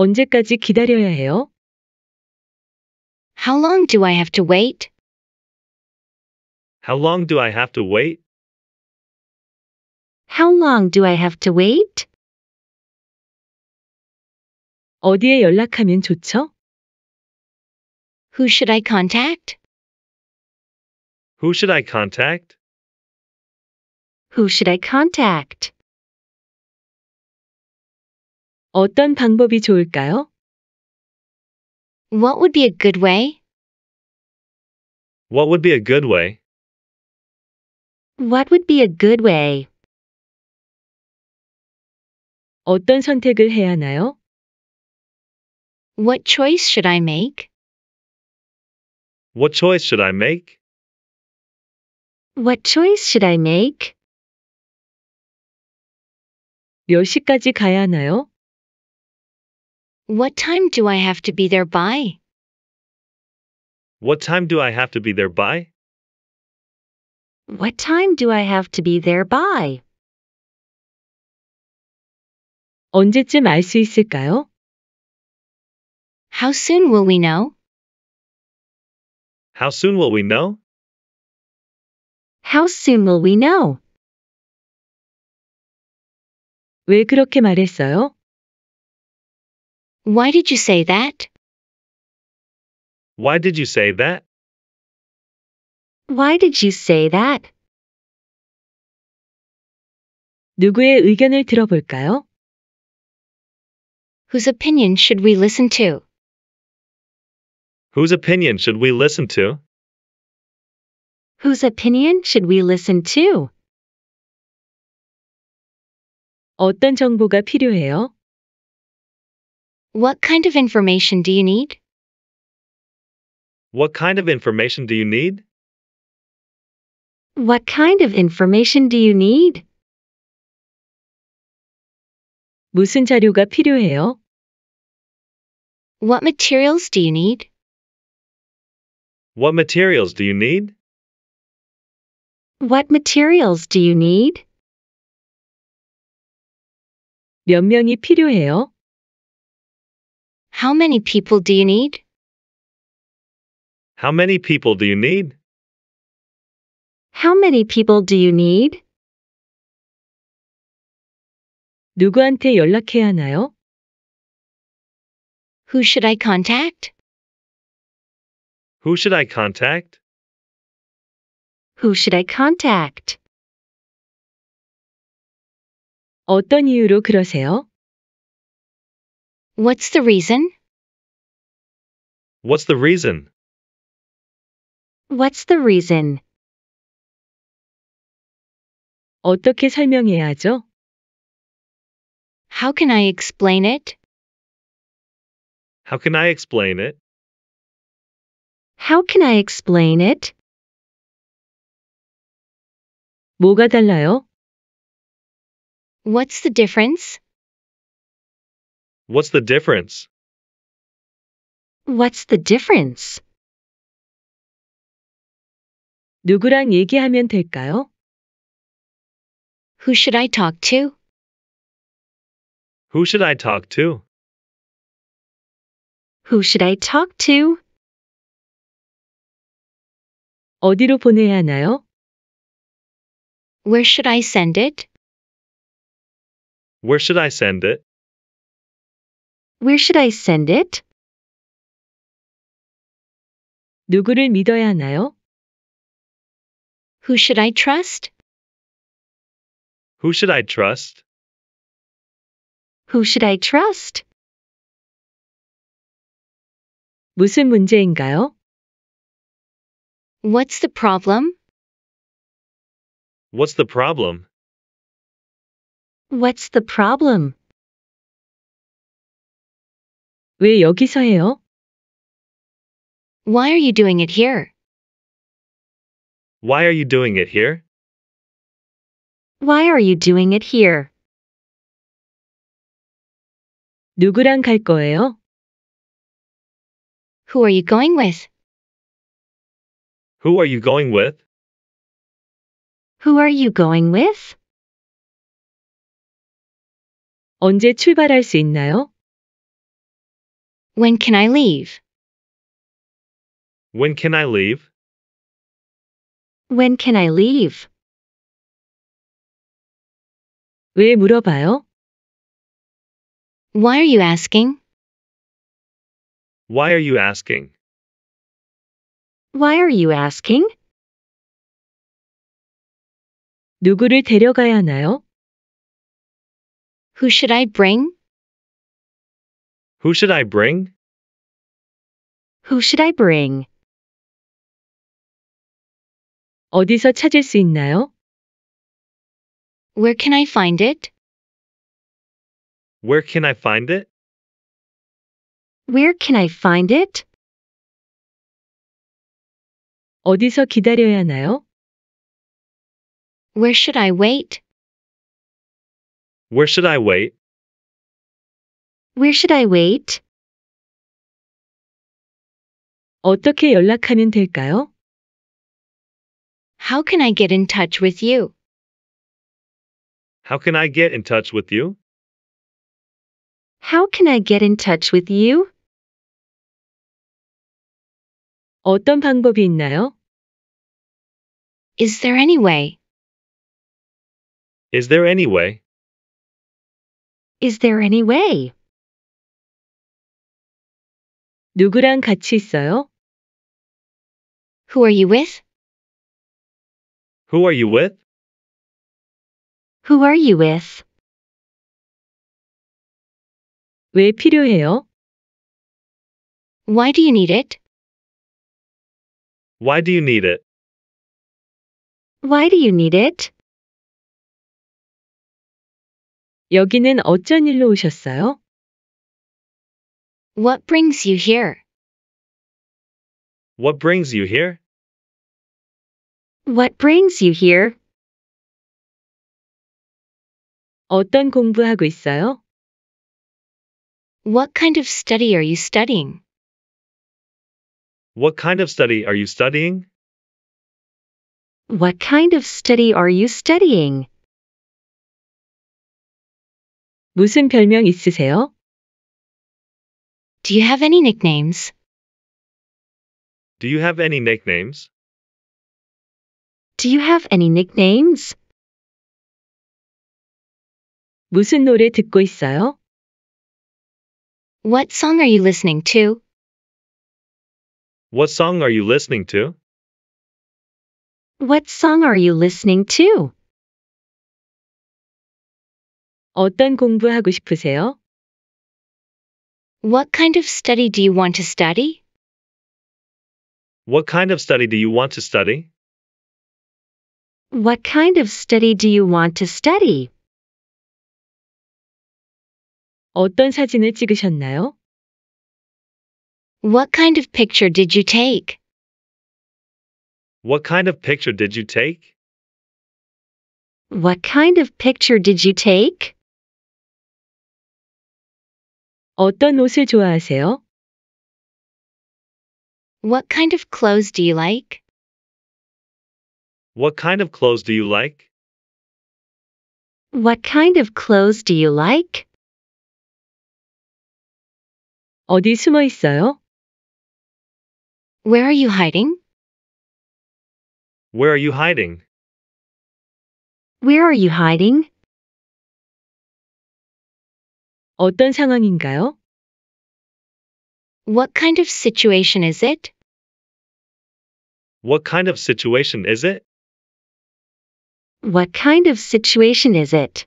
언제까지 기다려야 해요? How long do I have to wait? How long do I have to wait? How long do I have to wait? 어디에 연락하면 좋죠? Who should I contact? Who should I contact? Who should I contact? 어떤 방법이 좋을까요? What would be a good way? What would be a good way? What would be a good way? 어떤 선택을 해야 하나요? What choice should I make? What choice should I make? What choice should I make? 몇 시까지 가야 하나요? What time do I have to be there by? What time do I have to be there by? What time do I have to be there by? 언제쯤 있을까요? How soon will we know? How soon will we know? How soon will we know? 왜 그렇게 말했어요? Why did you say that? Why did you say that? Why did you say that? 누구의 의견을 들어볼까요? Whose opinion should we listen to? Whose opinion should we listen to? Whose opinion should we listen to? 어떤 정보가 필요해요? What kind of information do you need? What kind of information do you need? What kind of information do you need? 무슨 자료가 필요해요? What materials do you need? What materials do you need? What materials do you need? 몇 명이 필요해요? How many people do you need? How many people do you need? How many people do you need? 누구한테 연락해야 하나요? Who should I contact? Who should I contact? Who should I contact? 어떤 이유로 그러세요? What's the reason? What's the reason? What's the reason? 어떻게 설명해야죠? How can I explain it? How can I explain it? How can I explain it? 뭐가 달라요? What's the difference? What's the difference? What's the difference? 누구랑 얘기하면 될까요? Who should I talk to? Who should I talk to? Who should I talk to? 어디로 보내야 하나요? Where should I send it? Where should I send it? Where should I send it? 누구를 믿어야 하나요? Who should I trust? Who should I trust? Who should I trust? 무슨 문제인가요? What's the problem? What's the problem? What's the problem? 왜 여기서 해요? Why are you doing it here? Why are you doing it here? Why are you doing it here? 누구랑 갈 거예요? Who are you going with? Who are you going with? Who are you going with? 언제 출발할 수 있나요? When can I leave? When can I leave? When can I leave? 왜 물어봐요? Why are you asking? Why are you asking? Why are you asking? 누구를 데려가야 하나요? Who should I bring? Who should I bring? Who should I bring? 어디서 찾을 수 있나요? Where can I find it? Where can I find it? Where can I find it? 어디서 기다려야 하나요? Where should I wait? Where should I wait? Where should I wait? 어떻게 연락하면 될까요? How can I get in touch with you? How can I get in touch with you? How can I get in touch with you? 어떤 방법이 있나요? Is there any way? Is there any way? Is there any way? 누구랑 같이 있어요? Who are you with? Who are you with? Who are you with? 왜 필요해요? Why do you need it? Why do you need it? Why do you need it? 여기는 어쩐 일로 오셨어요? What brings you here? What brings you here? What brings you here? 어떤 공부하고 있어요? What kind of study are you studying? What kind of study are you studying? What kind of study are you studying? 무슨 별명 있으세요? Do you have any nicknames? Do you have any nicknames? Do you have any nicknames? 무슨 노래 듣고 있어요? What song are you listening to? What song are you listening to? What song are you listening to? 어떤 공부하고 싶으세요? What kind of study do you want to study? What kind of study do you want to study? What kind of study do you want to study? 어떤 사진을 찍으셨나요? What kind of picture did you take? What kind of picture did you take? What kind of picture did you take? 어떤 옷을 좋아하세요? What kind of clothes do you like? What kind of clothes do you like? What kind of clothes do you like? 어디 숨어 있어요? Where are you hiding? Where are you hiding? Where are you hiding? 어떤 상황인가요? What kind of situation is it? What kind of situation is it? What kind of situation is it?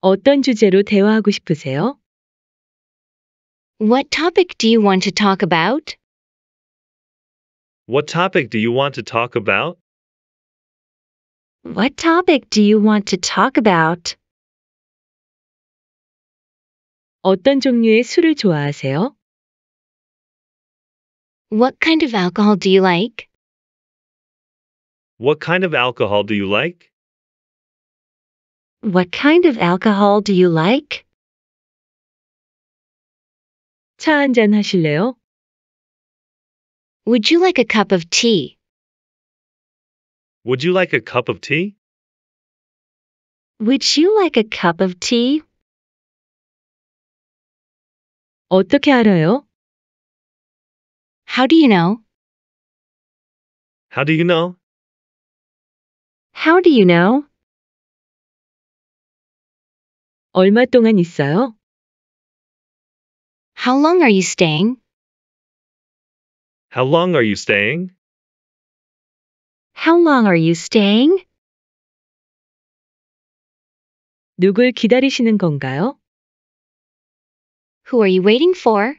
어떤 주제로 대화하고 싶으세요? What topic do you want to talk about? What topic do you want to talk about? What topic do you want to talk about? 어떤 종류의 술을 좋아하세요? What kind of alcohol do you like? What kind of alcohol do you like? What kind of alcohol do you like? 차한 하실래요? Would you like a cup of tea? Would you like a cup of tea? Would you like a cup of tea? 어떻게 알아요? How do you know? How do you know? How do you know? 얼마 동안 있어요? How long are you staying? How long are you staying? How long are you staying? 누굴 기다리시는 건가요? Who are you waiting for?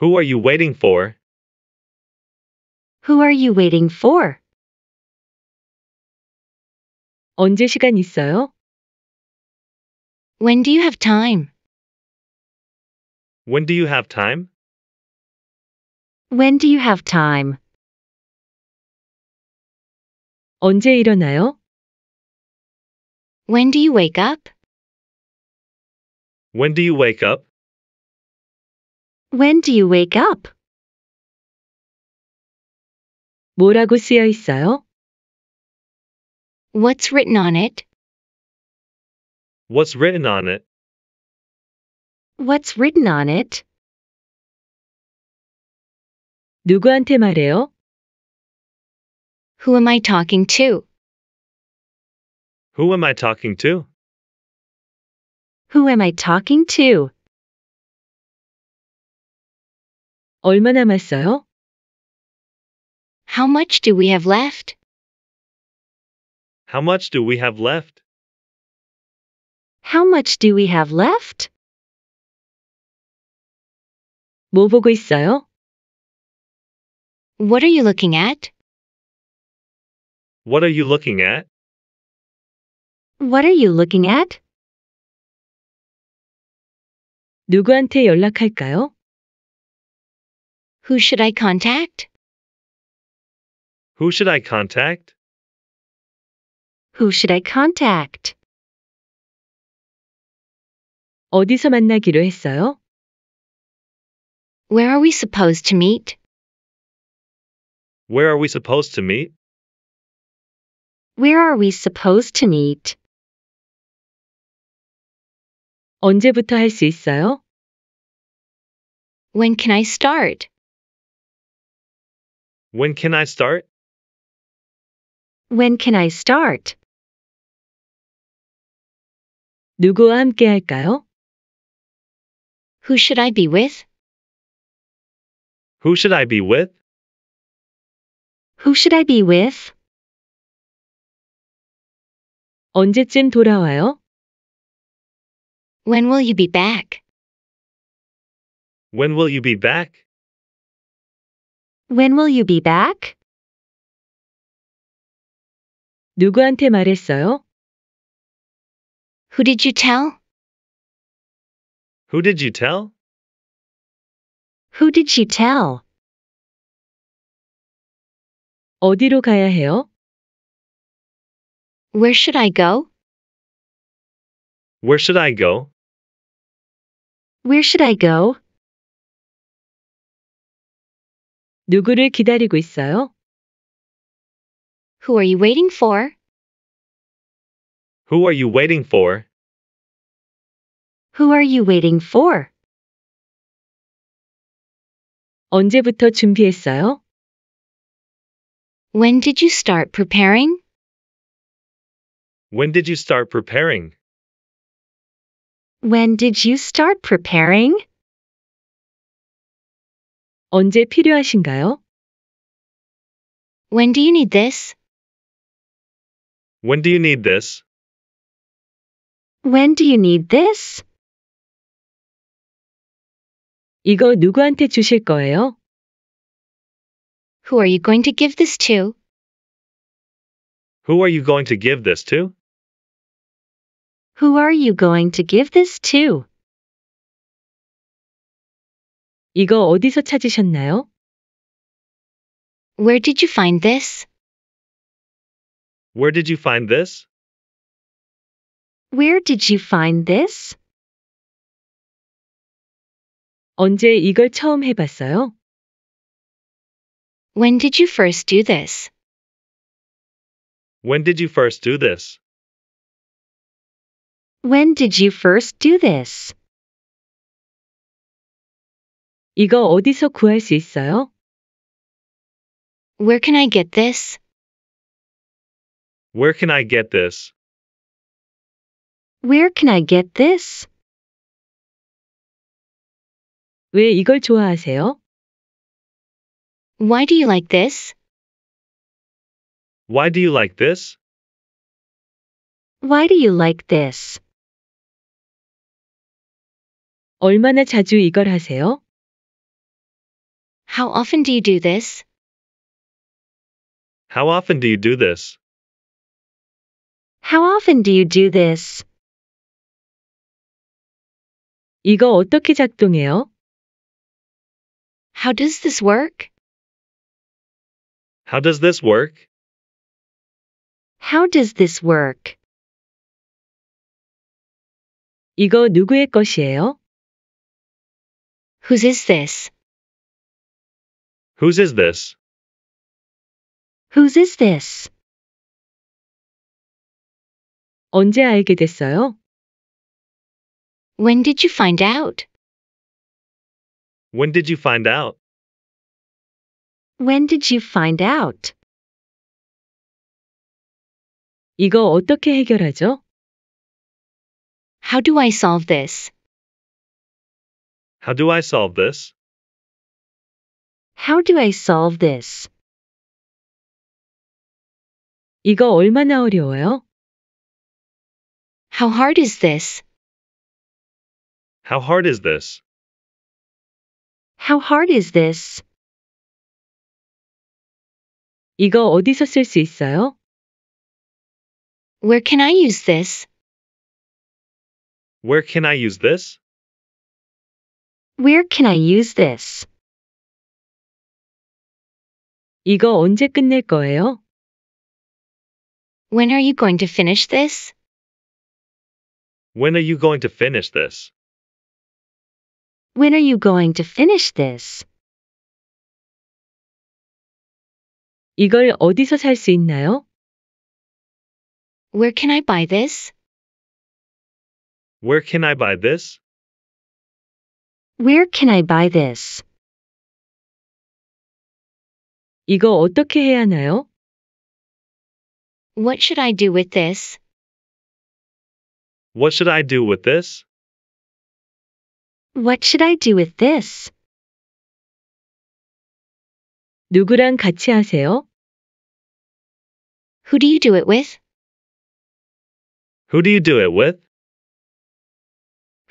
Who are you waiting for? Who are you waiting for? 언제 시간 있어요? When do you have time? When do you have time? When do you have time? 언제 일어나요? When do you wake up? When do you wake up? When do you wake up? 뭐라고 쓰여 있어요? What's written on it? What's written on it? What's written on it? 누구한테 말해요? Who am I talking to? Who am I talking to? Who am I talking to? 얼마 남았어요? How much do we have left? How much do we have left? How much do we have left? 뭐 보고 있어요? What are you looking at? What are you looking at? What are you looking at? 누구한테 연락할까요? Who should I contact? Who should I contact? Who should I contact? 어디서 만나기로 했어요? Where are we supposed to meet? Where are we supposed to meet? Where are we supposed to meet? 언제부터 할 있어요? When can I start? When can I start? When can I start? 누구와 함께 할까요? Who should I be with? Who should I be with? Who should I be with? 언제쯤 돌아와요? When will you be back? When will you be back? When will you be back? 누구한테 말했어요? Who did you tell? Who did you tell? Who did you tell? 어디로 가야 해요? Where should I go? Where should I go? Where should I go? 누구를 기다리고 있어요? Who are you waiting for? Who are you waiting for? Who are you waiting for? 언제부터 준비했어요? When did you start preparing? When did you start preparing? When did you start preparing? 언제 필요하신가요? When do you need this? When do you need this? When do you need this? 이거 누구한테 주실 거예요? Who are you going to give this to? Who are you going to give this to? Who are you going to give this to? 이거 어디서 찾으셨나요? Where did you find this? Where did you find this? Where did you find this? 언제 이걸 처음 해봤어요? When did you first do this? When did you first do this? When did you first do this? 이거 어디서 구할 수 있어요? Where can I get this? Where can I get this? Where can I get this? 왜 이걸 좋아하세요? Why do you like this? Why do you like this? Why do you like this? 얼마나 자주 이걸 하세요? How often do you do this? How often do you do this? How often do you do this? 이거 어떻게 작동해요? How does this work? How does this work? How does this work? 이거 누구의 것이에요? Whose is this? Whose is this? Whose is this? 언제 알게 됐어요? When did you find out? When did you find out? When did you find out? 이거 어떻게 해결하죠? How do I solve this? How do I solve this? How do I solve this? 이거 얼마나 어려워요? How hard is this? How hard is this? How hard is this? 이거 어디서 있어요? Where can I use this? Where can I use this? Where can I use this? 이거 언제 끝낼 거예요? When are you going to finish this? When are you going to finish this? When are you going to finish this? 이걸 어디서 있나요? Where can I buy this? Where can I buy this? Where can I buy this? 이거 어떻게 해야 하나요? What should I do with this? What should I do with this? What should I do with this? 누구랑 같이 하세요? Who do you do it with? Who do you do it with?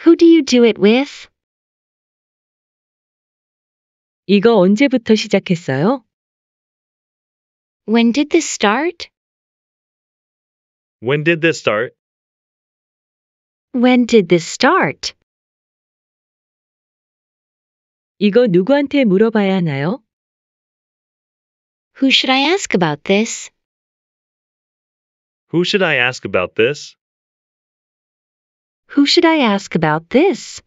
Who do you do it with? 이거 언제부터 시작했어요? When did this start? When did this start? When did this start? 이거 누구한테 물어봐야 하나요? Who should I ask about this? Who should I ask about this? Who should I ask about this?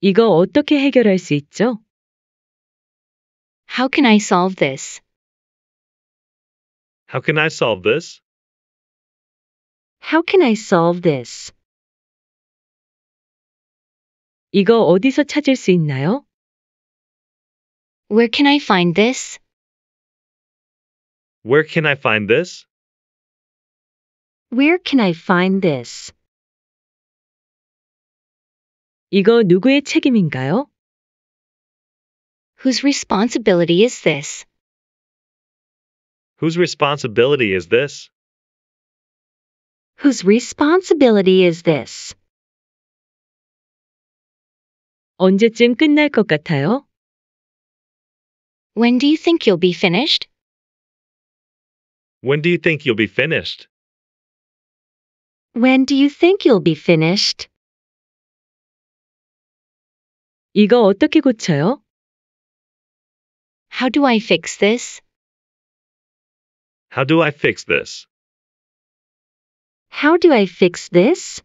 이거 어떻게 해결할 수 있죠? How can I solve this? How can I solve this? How can I solve this? 이거 어디서 찾을 수 있나요? Where can I find this? Where can I find this? Where can I find this? 이거 누구의 책임인가요? Whose responsibility is this? Whose responsibility is this? Whose responsibility is this? 언제쯤 끝날 것 같아요? When do you think you'll be finished? When do you think you'll be finished? When do you think you'll be finished? 이거 어떻게 고쳐요? How do I fix this? How do I fix this? How do I fix this?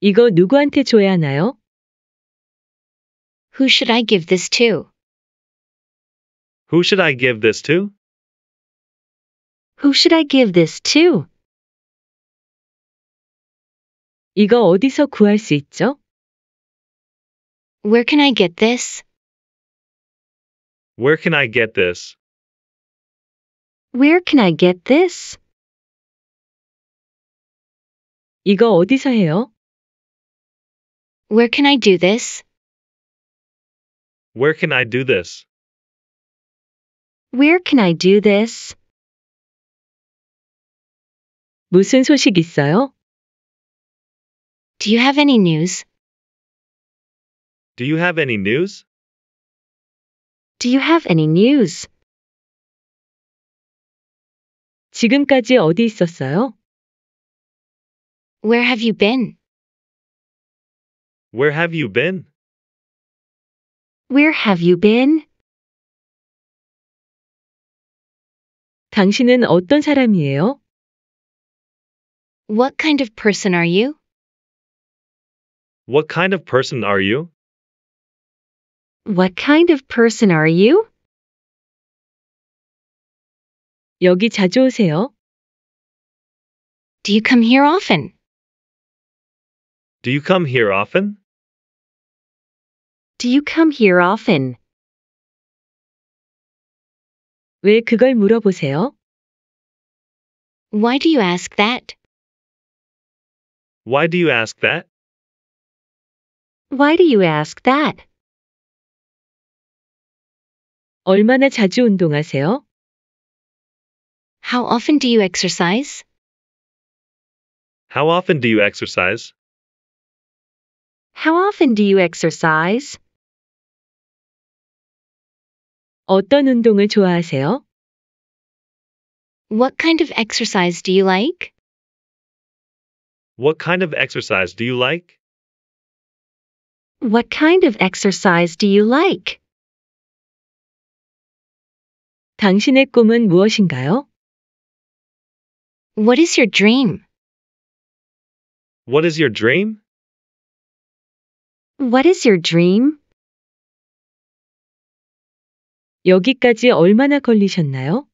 이거 누구한테 줘야 하나요? Who should I give this to? Who should I give this to? Who should I give this to? 이거 어디서 구할 수 있죠? Where can I get this? Where can I get this? Where can I get this? 이거 어디서 해요? Where can I do this? Where can I do this? Where can I do this? 무슨 소식 있어요? Do you have any news? Do you have any news? Do you have any news? 지금까지 어디 있었어요? Where have you been? Where have you been? Where have you been? 당신은 어떤 사람이에요? What kind of person are you? What kind of person are you? What kind of person are you? 여기 자주 오세요. Do you come here often? Do you come here often? Do you come here often? 왜 그걸 물어보세요? Why do you ask that? Why do you ask that? Why do you ask that? 얼마나 자주 운동하세요? How often do you exercise? How often do you exercise? How often do you exercise? 어떤 운동을 좋아하세요? What kind of exercise do you like? What kind of exercise do you like? What kind of exercise do you like? 당신의 꿈은 무엇인가요? What is your dream? What is your dream? What is your dream? 여기까지 얼마나 걸리셨나요?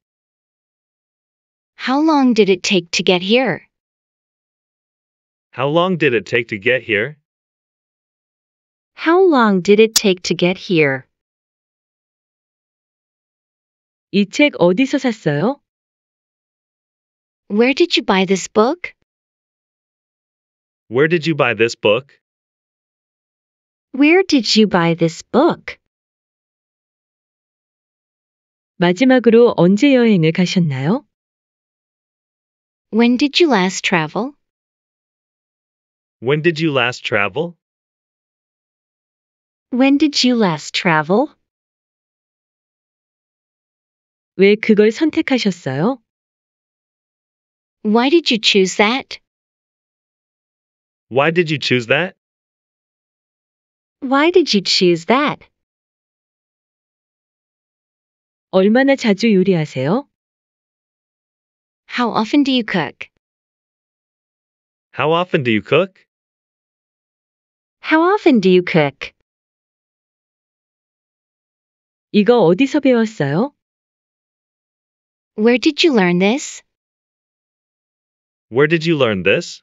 How long did it take to get here? How long did it take to get here? How long did it take to get here? 이 어디서 샀어요? Where did you buy this book? Where did you buy this book? Where did you buy this book? 마지막으로 언제 여행을 가셨나요? When did you last travel? When did you last travel? When did you last travel? 왜 그걸 선택하셨어요? Why did you choose that? Why did you choose that? Why did you choose that? 얼마나 자주 요리하세요? How often do you cook? How often do you cook? How often do you cook? 이거 어디서 배웠어요? Where did you learn this? Where did you learn this?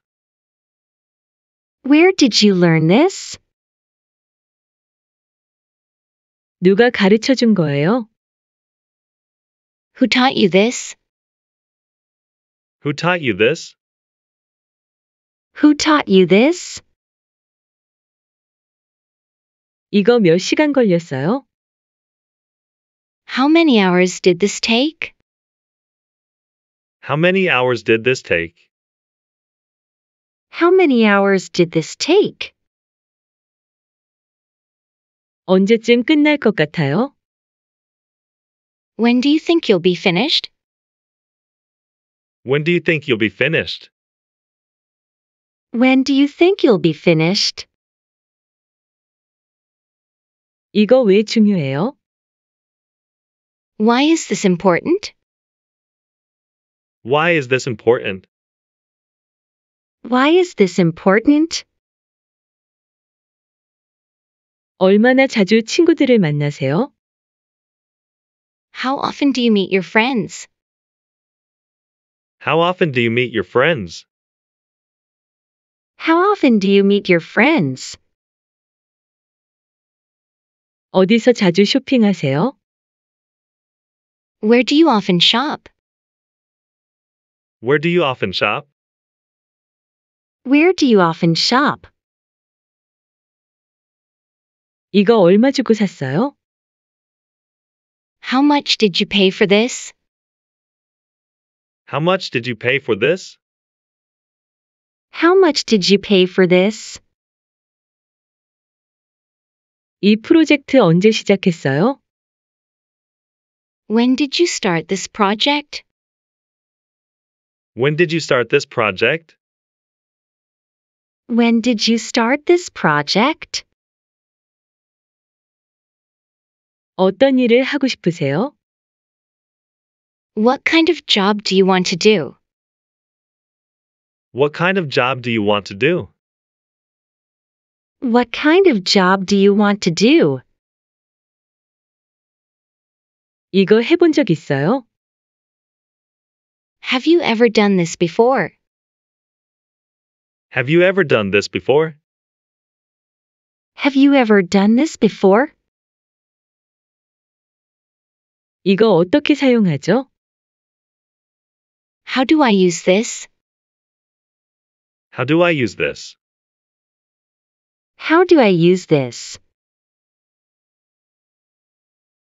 Where did you learn this? 누가 가르쳐 준 거예요? Who taught you this? Who taught you this? Who taught you this? 이거 몇 시간 걸렸어요? How many hours did this take? How many hours did this take? How many hours did this take? 언제쯤 끝날 것 같아요? When do you think you'll be finished? When do you think you'll be finished? When do you think you'll be finished? 이거 왜 중요해요? Why is this important? Why is this important? Why is this important? 얼마나 자주 친구들을 만나세요? How often do you meet your friends? How often do you meet your friends? How often do you meet your friends? 어디서 자주 쇼핑하세요? Where do you often shop? Where do you often shop? Where do you often shop? 이거 얼마 주고 샀어요? How much did you pay for this? How much did you pay for this? How much did you pay for this? 이 프로젝트 언제 시작했어요? When did you start this project? When did you start this project? When did you start this project? 어떤 일을 하고 싶으세요? What kind of job do you want to do? What kind of job do you want to do? What kind of job do you want to do? 이거 해본 적 있어요? Have you ever done this before? Have you ever done this before? Have you ever done this before? 이거 어떻게 사용하죠? How do I use this? How do I use this? How do I use this?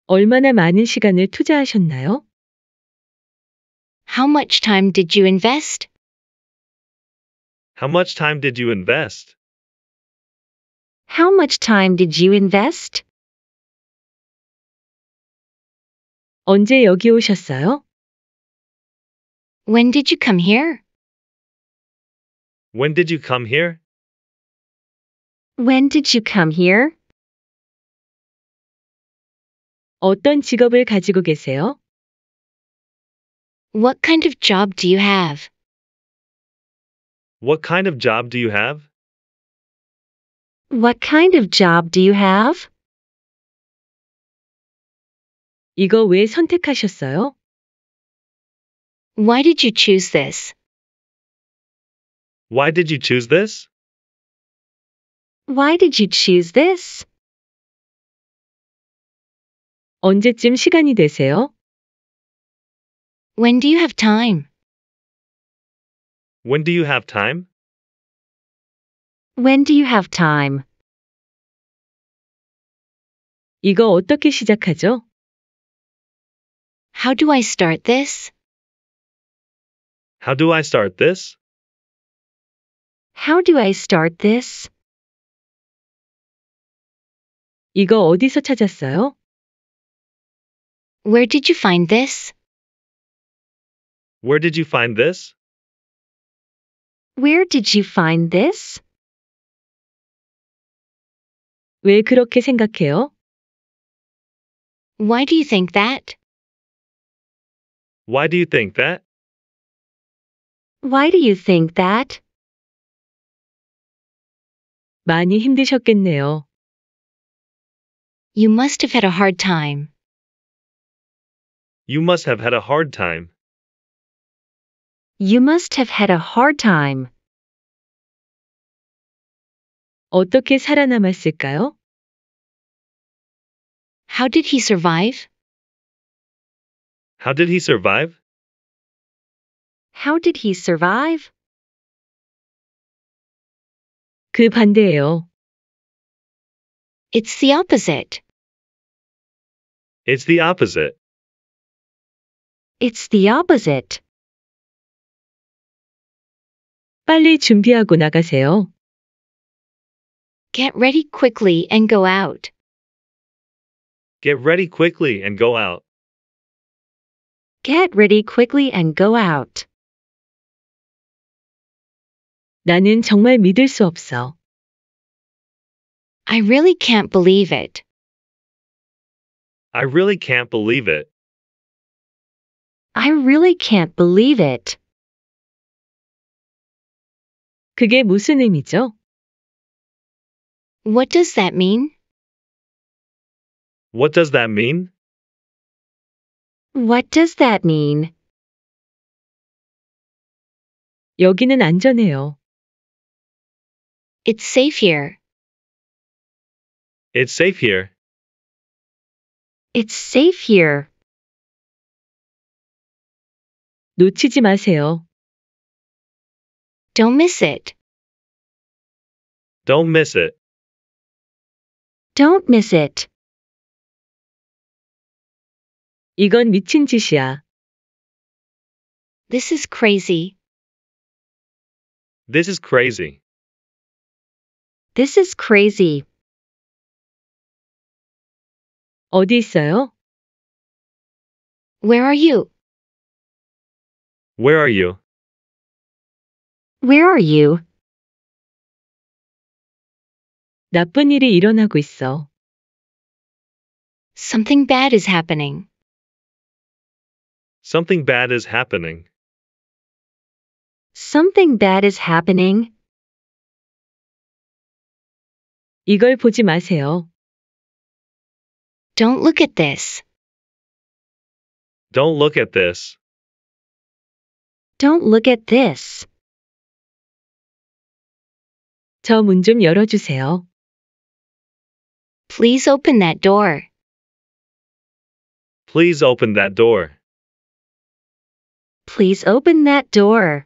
얼마나 많은 시간을 투자하셨나요? How much time did you invest? How much time did you invest? How much time did you invest? 언제 여기 오셨어요? When did you come here? When did you come here? When did you come here? 어떤 직업을 가지고 계세요? What kind of job do you have? What kind of job do you have? What kind of job do you have? 이거 왜 선택하셨어요? Why did you choose this? Why did you choose this? Why did you choose this? 언제쯤 시간이 되세요? When do you have time? When do you have time? When do you have time? 이거 어떻게 시작하죠? How do I start this? How do I start this? How do I start this? 이거 어디서 찾았어요? Where did you find this? Where did you find this? Where did you find this? 왜 그렇게 생각해요? Why do you think that? Why do you think that? Why do you think that? 많이 힘드셨겠네요. You must have had a hard time. You must have had a hard time. You must have had a hard time. 어떻게 살아남았을까요? How did he survive? How did he survive? How did he survive? 그 반대예요. It's the opposite. It's the opposite. It's the opposite. 빨리 준비하고 나가세요. Get ready quickly and go out. Get ready quickly and go out. Get ready quickly and go out. 나는 정말 믿을 수 없어. I really can't believe it. I really can't believe it. I really can't believe it. 그게 무슨 의미죠? What does that mean? What does that mean? What does that mean? 여기는 안전해요. It's safe here. It's safe here. It's safe here. 놓치지 마세요. Don't miss it. Don't miss it. Don't miss it. 이건 미친 짓이야. This is crazy. This is crazy. This is crazy. 어디 있어요? Where are you? Where are you? Where are you? 나쁜 일이 일어나고 있어. Something bad is happening. Something bad is happening. Something bad is happening. 이걸 보지 마세요. Don't look at this. Don't look at this. Don't look at this. 열어주세요. Please open that door. Please open that door. Please open that door.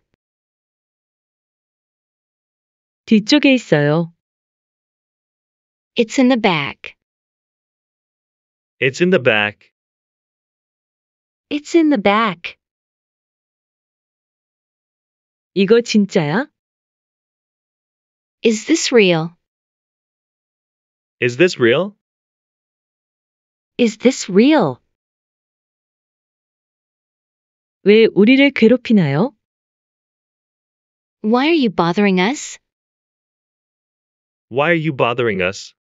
뒤쪽에 있어요. It's in the back. It's in the back. It's in the back. 이거 진짜야? Is this real? Is this real? Is this real? 왜 우리를 괴롭히나요? Why are you bothering us? Why are you bothering us?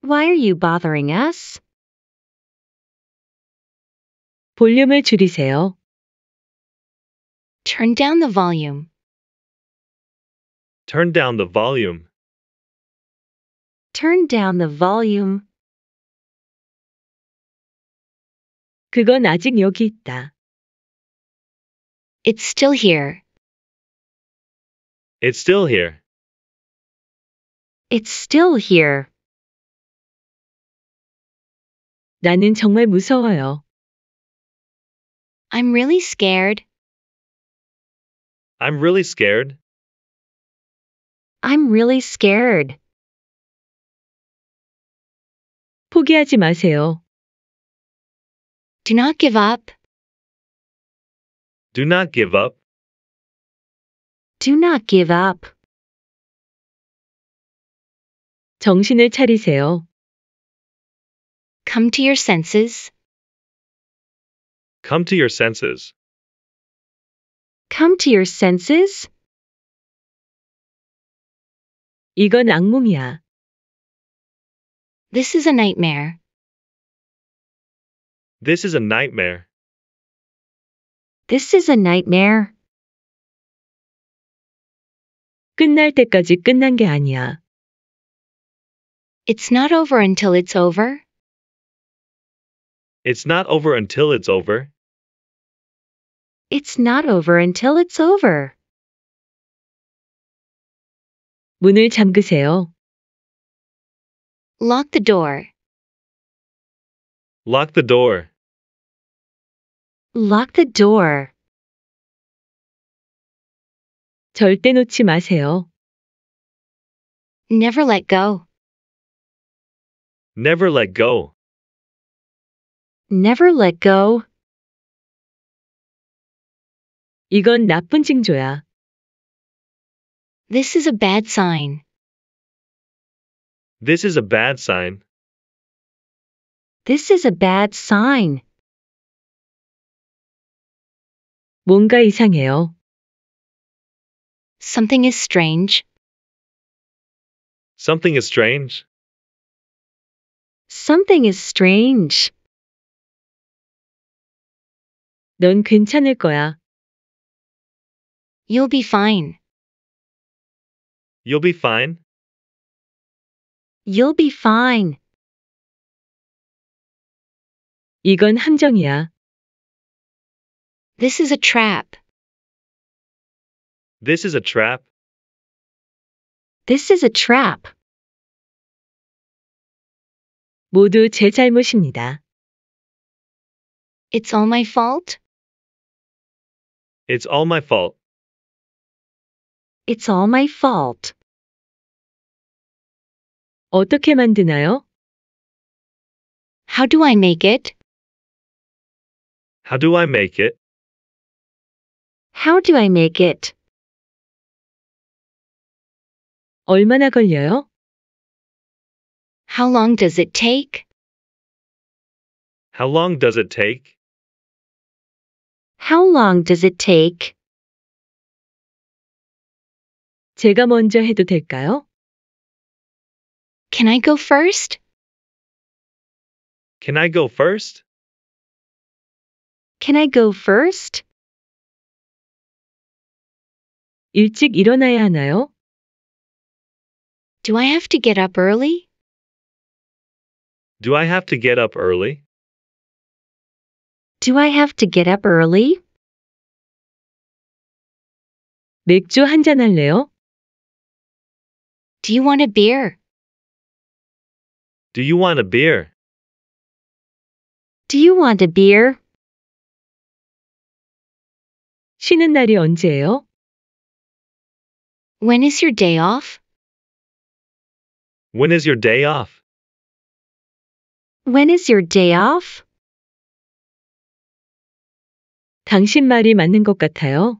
Why are you bothering us? 볼륨을 줄이세요. Turn down the volume. Turn down the volume. Turn down the volume. 그건 아직 여기 있다. It's still here. It's still here. It's still here. 나는 정말 무서워요. I'm really scared. I'm really scared. I'm really scared. 포기하지 마세요. Do not give up. Do not give up. Do not give up. 정신을 차리세요. Come to your senses. Come to your senses. Come to your senses. 이건 악몽이야. This is a nightmare. This is a nightmare. This is a nightmare. 끝날 때까지 끝난 게 아니야. It's not over until it's over. It's not over until it's over. It's not over until it's over. 문을 잠그세요. Lock the door. Lock the door. Lock the door. 절대 놓지 마세요. Never let go. Never let go. Never let go. 이건 나쁜 징조야. This is a bad sign. This is a bad sign. This is a bad sign. 뭔가 이상해요. Something is strange. Something is strange. Something is strange. 넌 괜찮을 거야. You'll be fine. You'll be fine. You'll be fine. 이건 함정이야. This is a trap. This is a trap. This is a trap. 모두 제 잘못입니다. It's all my fault. It's all my fault. It's all my fault. 어떻게 만드나요? How do I make it? How do I make it? How do I make it? 얼마나 걸려요? How long does it take? How long does it take? How long does it take? 제가 먼저 해도 될까요? Can I go first? Can I go first? Can I go first? 일찍 일어나야 하나요? Do I have to get up early? Do I have to get up early? Do I have to get up early? 맥주 한 잔 할래요? Do you want a beer? Do you want a beer? Do you want a beer? 쉬는 날이 언제예요? When is your day off? When is your day off? When is your day off? 당신 말이 맞는 것 같아요.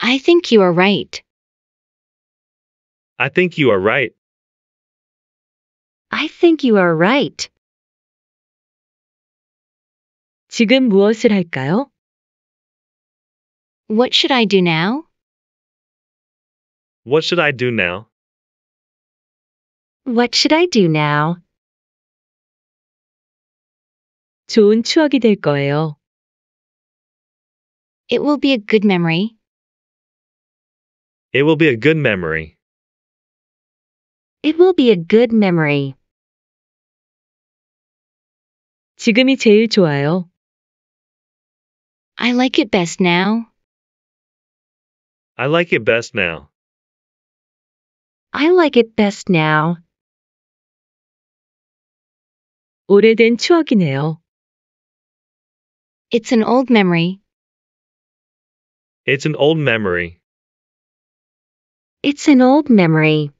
I think you are right. I think you are right. I think you are right. 지금 무엇을 할까요? What should I do now? What should I do now? What should I do now? 좋은 추억이 될 거예요. It will be a good memory. It will be a good memory. It will be a good memory. 지금이 제일 좋아요. I like it best now. I like it best now. I like it best now. 오래된 추억이네요. It's an old memory. It's an old memory. It's an old memory.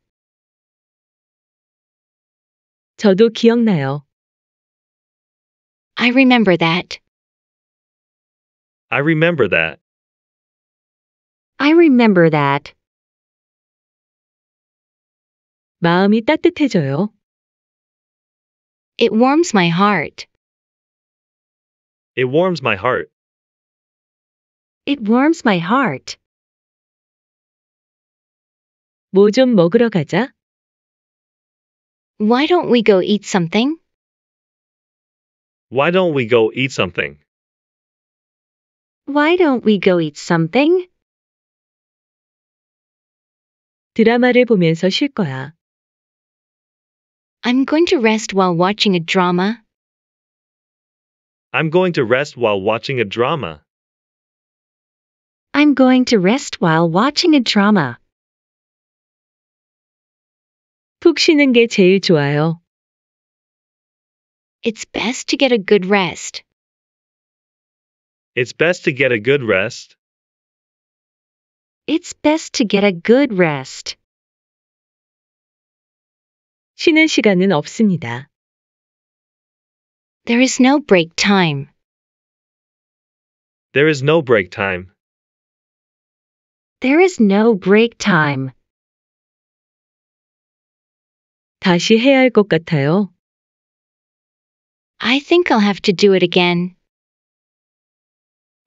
저도 기억나요. I remember that. I remember that. I remember that. 마음이 따뜻해져요. It warms my heart. It warms my heart. It warms my heart. 뭐 먹으러 가자. Why don't we go eat something? Why don't we go eat something? Why don't we go eat something? 드라마를 보면서 쉴 거야. I'm going to rest while watching a drama. I'm going to rest while watching a drama. I'm going to rest while watching a drama. 푹 쉬는 게 제일 좋아요. It's best to get a good rest. It's best to get a good rest. It's best to get a good rest. 쉬는 시간은 없습니다. There is no break time. There is no break time. There is no break time. 다시 해야 같아요. I think I'll have to do it again.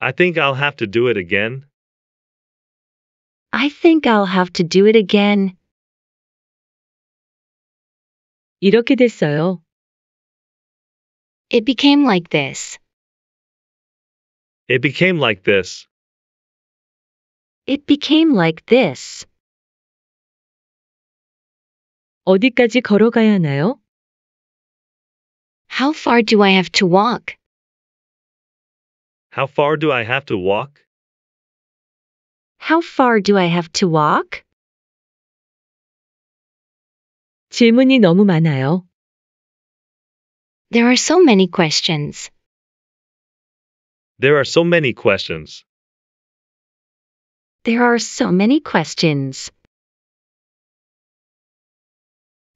I think I'll have to do it again. I think I'll have to do it again. 이렇게 됐어요. It became like this. It became like this. It became like this. 어디까지 걸어가야 하나요? How far do I have to walk? How far do I have to walk? How far do I have to walk? 질문이 너무 많아요. There are so many questions. There are so many questions. There are so many questions.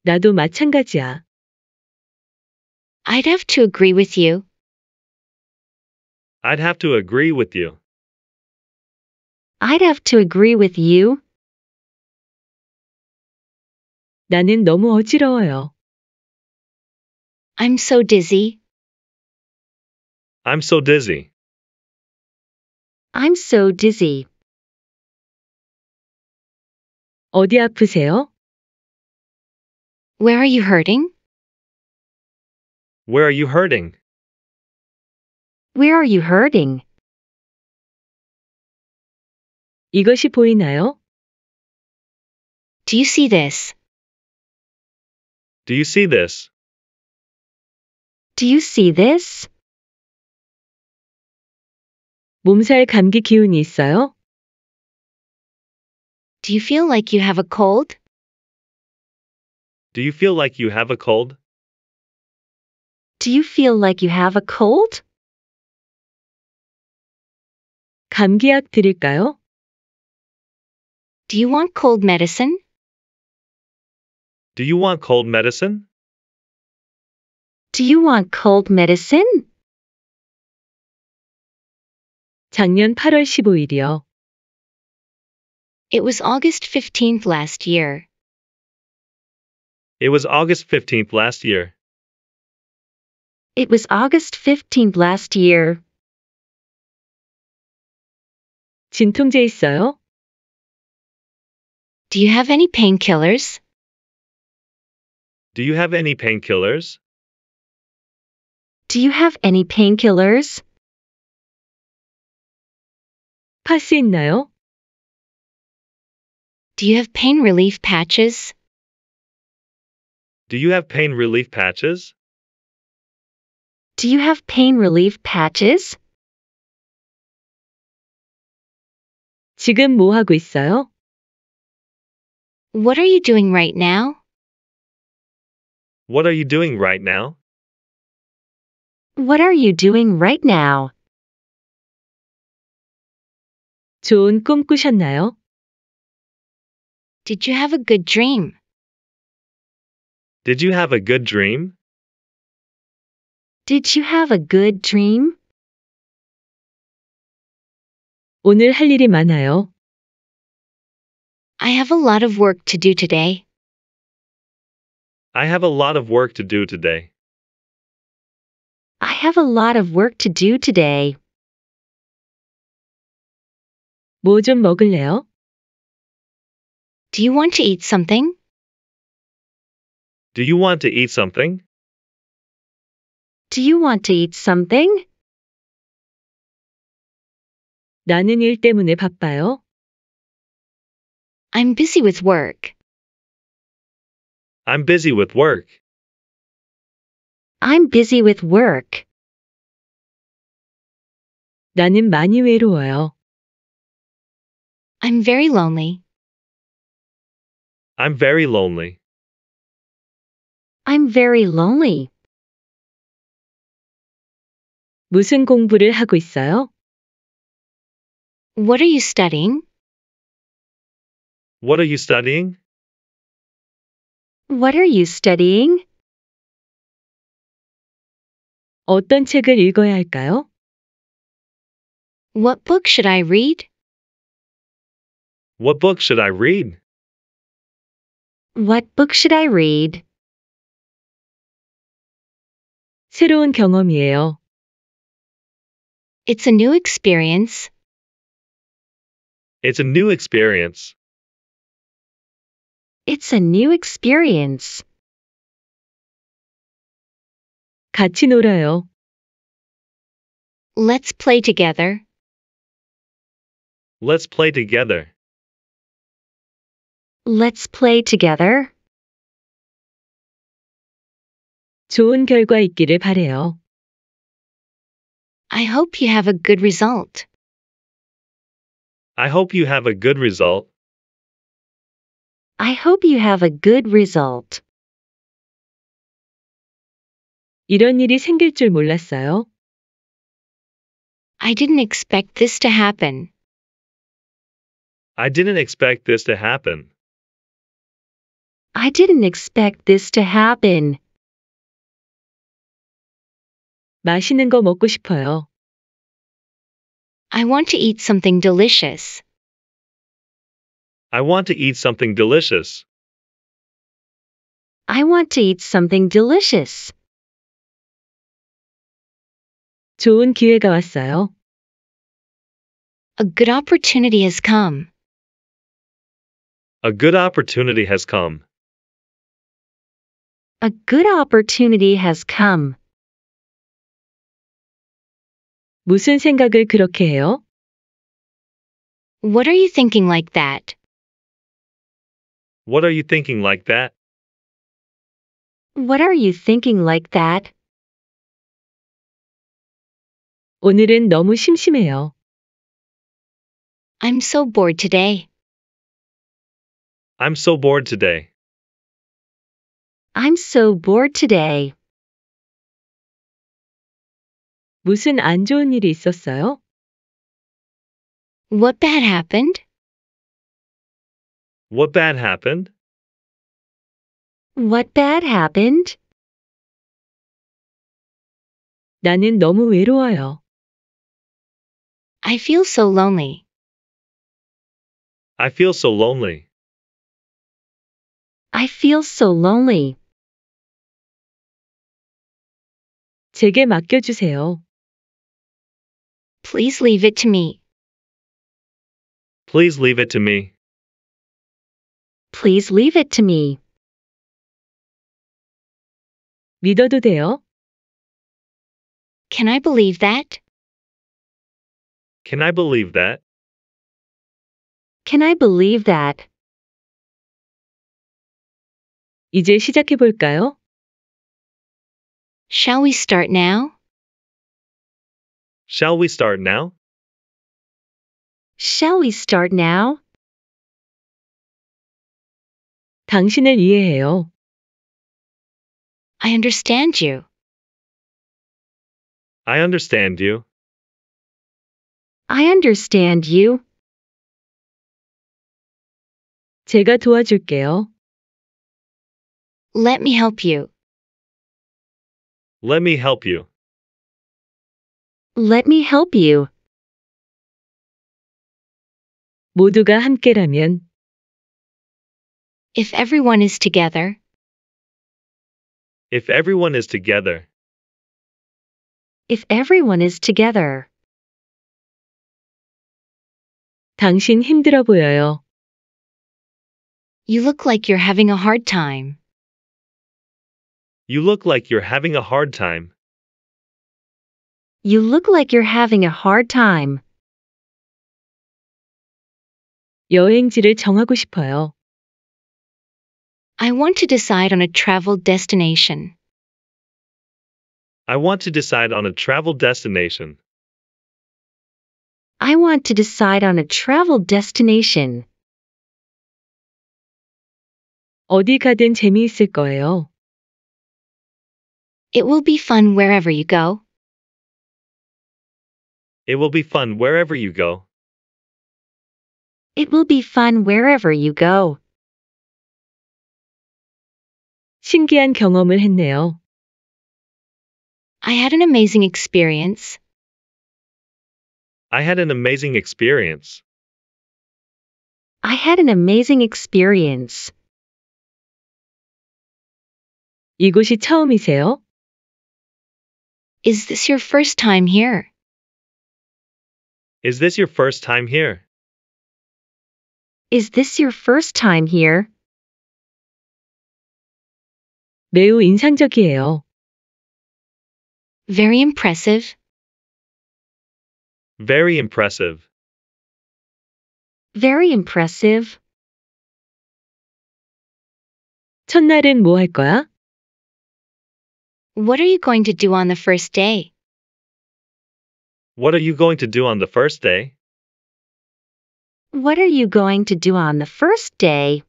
나도 마찬가지야. I'd have to agree with you. I'd have to agree with you. I'd have to agree with you. 나는 너무 어지러워요. I'm so dizzy. I'm so dizzy. I'm so dizzy. 어디 아프세요? Where are you hurting? Where are you hurting? Where are you hurting? 이것이 보이나요? Do you see this? Do you see this? Do you see this? 몸살 감기 기운이 있어요? Do you feel like you have a cold? Do you feel like you have a cold? Do you feel like you have a cold? 감기약 드릴까요? Do you want cold medicine? Do you want cold medicine? Do you want cold medicine? 작년 8월 15일이요. It was August 15th last year. It was August 15th last year. It was August 15th last year. 진통제 있어요? Do you have any painkillers? Do you have any painkillers? Do you have any painkillers? 파스 있나요? Do you have pain relief patches? Do you have pain relief patches? Do you have pain relief patches? 지금 뭐 하고 있어요? What are you doing right now? What are you doing right now? What are you doing right now? 좋은 꿈 꾸셨나요? Did you have a good dream? Did you have a good dream? Did you have a good dream? 오늘 할 일이 많아요. I have a lot of work to do today. I have a lot of work to do today. I have a lot of work to do today. 뭐 좀 먹을래요? Do you want to eat something? Do you want to eat something? Do you want to eat something? 나는 일 때문에 바빠요. I'm busy with work. I'm busy with work. I'm busy with work. 나는 많이 외로워요. I'm very lonely. I'm very lonely. I'm very lonely. 무슨 공부를 하고 있어요? What are you studying? What are you studying? What are you studying? 어떤 책을 읽어야 할까요? What book should I read? What book should I read? What book should I read? 새로운 경험이에요. It's a new experience. It's a new experience. It's a new experience. 같이 놀아요. Let's play together. Let's play together. Let's play together. 좋은 결과 있기를 바래요. I hope you have a good result. I hope you have a good result. I hope you have a good result. 이런 일이 생길 줄 몰랐어요. I didn't expect this to happen. I didn't expect this to happen. I didn't expect this to happen. 맛있는 거 먹고 싶어요. I want to eat something delicious. I want to eat something delicious. I want to eat something delicious. 좋은 기회가 왔어요. A good opportunity has come. A good opportunity has come. A good opportunity has come. 무슨 생각을 그렇게 해요? What are you thinking like that? What are you thinking like that? What are you thinking like that? 오늘은 너무 심심해요. I'm so bored today. I'm so bored today. I'm so bored today. 무슨 안 좋은 일이 있었어요? What bad happened? What bad happened? What bad happened? 나는 너무 외로워요. I feel so lonely. I feel so lonely. I feel so lonely. 제게 맡겨주세요. Please leave it to me. Please leave it to me. Please leave it to me. 믿어도 돼요? Can I believe that? Can I believe that? Can I believe that? 이제 시작해 볼까요? Shall we start now? Shall we start now? Shall we start now? 당신을 이해해요. I understand you. I understand you. I understand you. 제가 도와줄게요. Let me help you. Let me help you. Let me help you. 모두가 함께라면 If everyone is together, If everyone is together, if everyone is together, 당신 힘들어 보여요. you look like you're having a hard time. you look like you're having a hard time. You look like you're having a hard time. 여행지를 정하고 싶어요. I want to decide on a travel destination. I want to decide on a travel destination. I want to decide on a travel destination. 어디 가든 재미있을 거예요. It will be fun wherever you go. It will be fun wherever you go. It will be fun wherever you go. 신기한 경험을 했네요. I had an amazing experience. I had an amazing experience. I had an amazing experience. 이곳이 처음이세요? Is this your first time here? Is this your first time here? Is this your first time here? 매우 인상적이에요. Very impressive. Very impressive. Very impressive. 첫날은 뭐 할 거야? What are you going to do on the first day? What are you going to do on the first day? What are you going to do on the first day?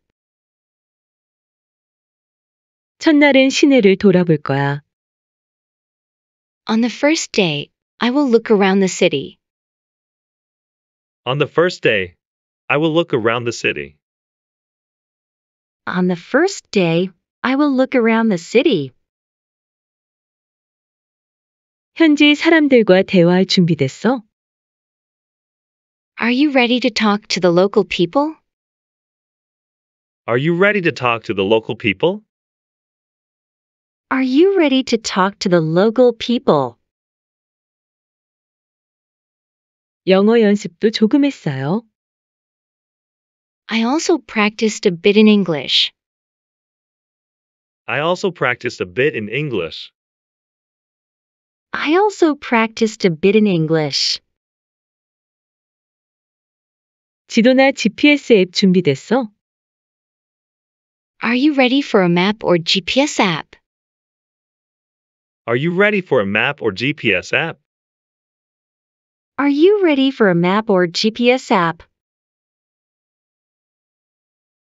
첫날은 시내를 돌아볼 거야. On the first day, I will look around the city. On the first day, I will look around the city. On the first day, I will look around the city. 현지 사람들과 대화할 준비됐어? Are you ready to talk to the local people? Are you ready to talk to the local people? Are you ready to talk to the local people? 영어 연습도 조금 했어요. I also practiced a bit in English. I also practiced a bit in English. I also practiced a bit in English. 지도나 GPS 앱 준비됐어? Are you ready for a map or GPS app? Are you ready for a map or GPS app? Are you ready for a map or GPS app?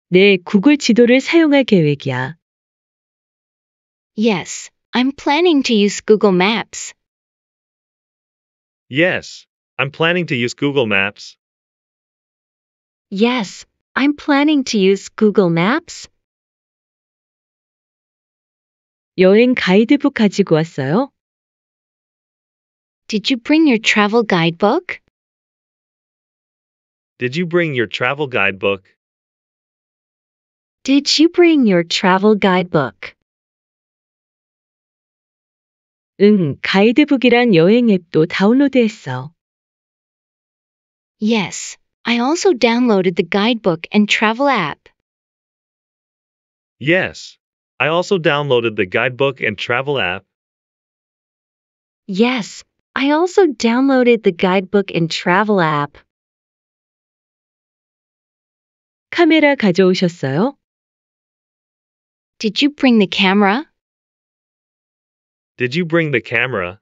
네, 구글 지도를 사용할 계획이야. Yes, I'm planning to use Google Maps. Yes, I'm planning to use Google Maps. Yes, I'm planning to use Google Maps. 여행 가이드북 가지고 왔어요? Did you bring your travel guidebook? Did you bring your travel guidebook? Did you bring your travel guidebook? 응, 가이드북이란 여행 앱도 다운로드했어. Yes, I also downloaded the guidebook and travel app. Yes, I also downloaded the guidebook and travel app. Yes, I also downloaded the guidebook and travel app. 카메라 가져오셨어요? Did you bring the camera? Did you bring the camera?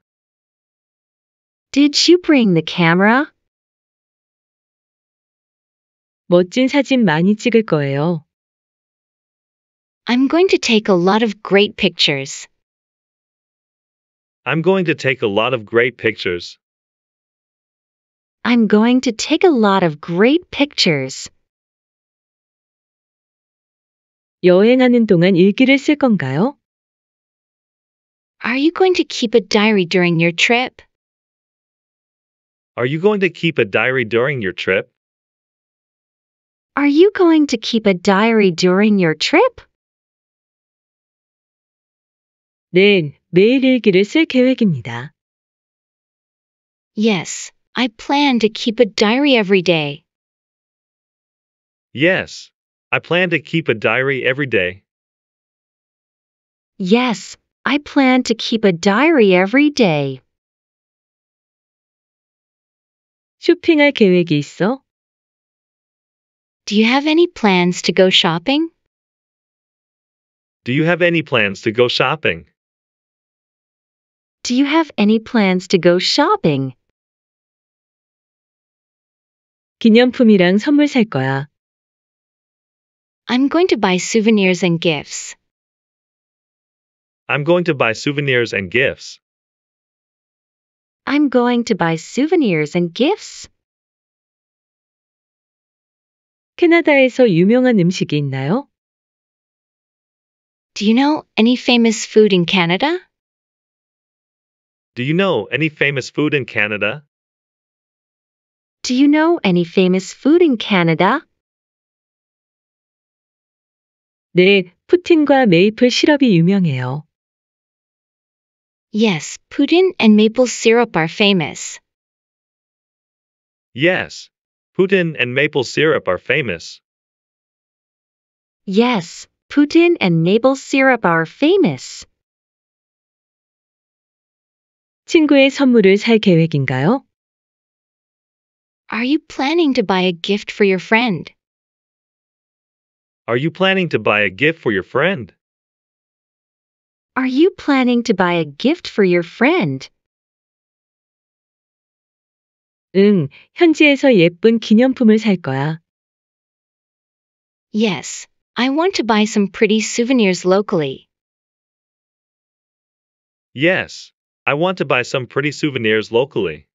Did you bring the camera? 멋진 사진 많이 찍을 거예요. I'm going to take a lot of great pictures. I'm going to take a lot of great pictures. I'm going to take a lot of great pictures. 여행하는 동안 일기를 쓸 건가요? Are you going to keep a diary during your trip? Are you going to keep a diary during your trip? Are you going to keep a diary during your trip? 네, 매일 일기를 계획입니다. Yes, I plan to keep a diary every day. Yes, I plan to keep a diary every day. Yes, I plan to keep a diary every day. 쇼핑할 계획이 있어? Do you have any plans to go shopping? Do you have any plans to go shopping? Do you have any plans to go shopping? 기념품이랑 선물 살 거야. I'm going to buy souvenirs and gifts. I'm going to buy souvenirs and gifts. I'm going to buy souvenirs and gifts. 캐나다에서 유명한 음식이 있나요? Do you know any famous food in Canada? Do you know any famous food in Canada? Do you know any famous food in Canada? 네, 푸틴과 메이플 시럽이 유명해요. Yes, Putin and maple syrup are famous. Yes, Putin and maple syrup are famous. Yes, Putin and maple syrup are famous. 친구의 선물을 살 계획인가요? Are you planning to buy a gift for your friend? Are you planning to buy a gift for your friend? Are you planning to buy a gift for your friend? 응, 현지에서 예쁜 기념품을 살 거야. Yes, I want to buy some pretty souvenirs locally. Yes, I want to buy some pretty souvenirs locally.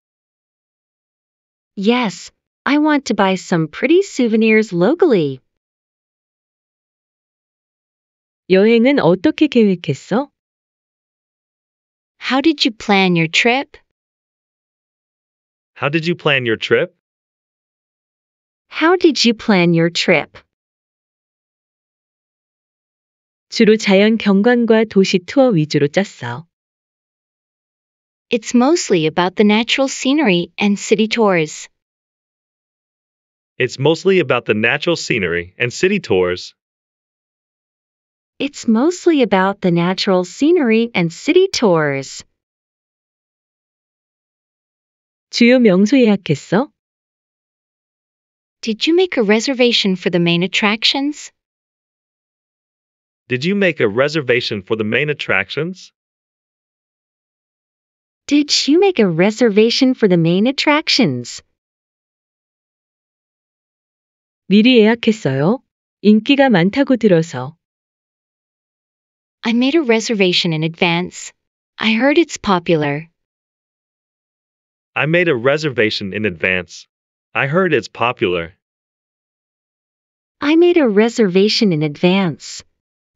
Yes, I want to buy some pretty souvenirs locally. 여행은 어떻게 계획했어? How did you plan your trip? How did you plan your trip? How did you plan your trip? 주로 자연 경관과 도시 투어 위주로 짰어. It's mostly about the natural scenery and city tours. It's mostly about the natural scenery and city tours. It's mostly about the natural scenery and city tours. 주요 명소 예약했어? Did you make a reservation for the main attractions? Did you make a reservation for the main attractions? Did you make a reservation for the main attractions? 미리 예약했어요. 인기가 많다고 들어서. I made a reservation in advance. I heard it's popular. I made a reservation in advance. I heard it's popular. I made a reservation in advance.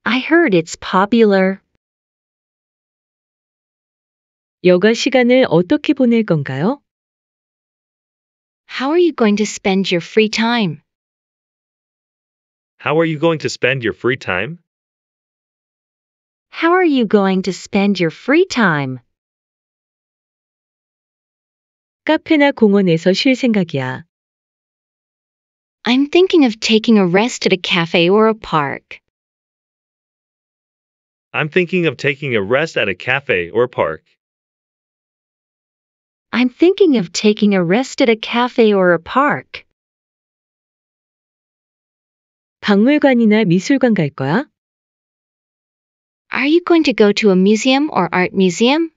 I heard it's popular. 여가 시간을 어떻게 보낼 건가요? How are you going to spend your free time? How are you going to spend your free time? How are you going to spend your free time? 카페나 공원에서 쉴 생각이야. I'm thinking of taking a rest at a cafe or a park. I'm thinking of taking a rest at a cafe or a park. I'm thinking of taking a rest at a cafe or a park. 박물관이나 미술관 갈 거야? Are you going to go to a museum or art museum?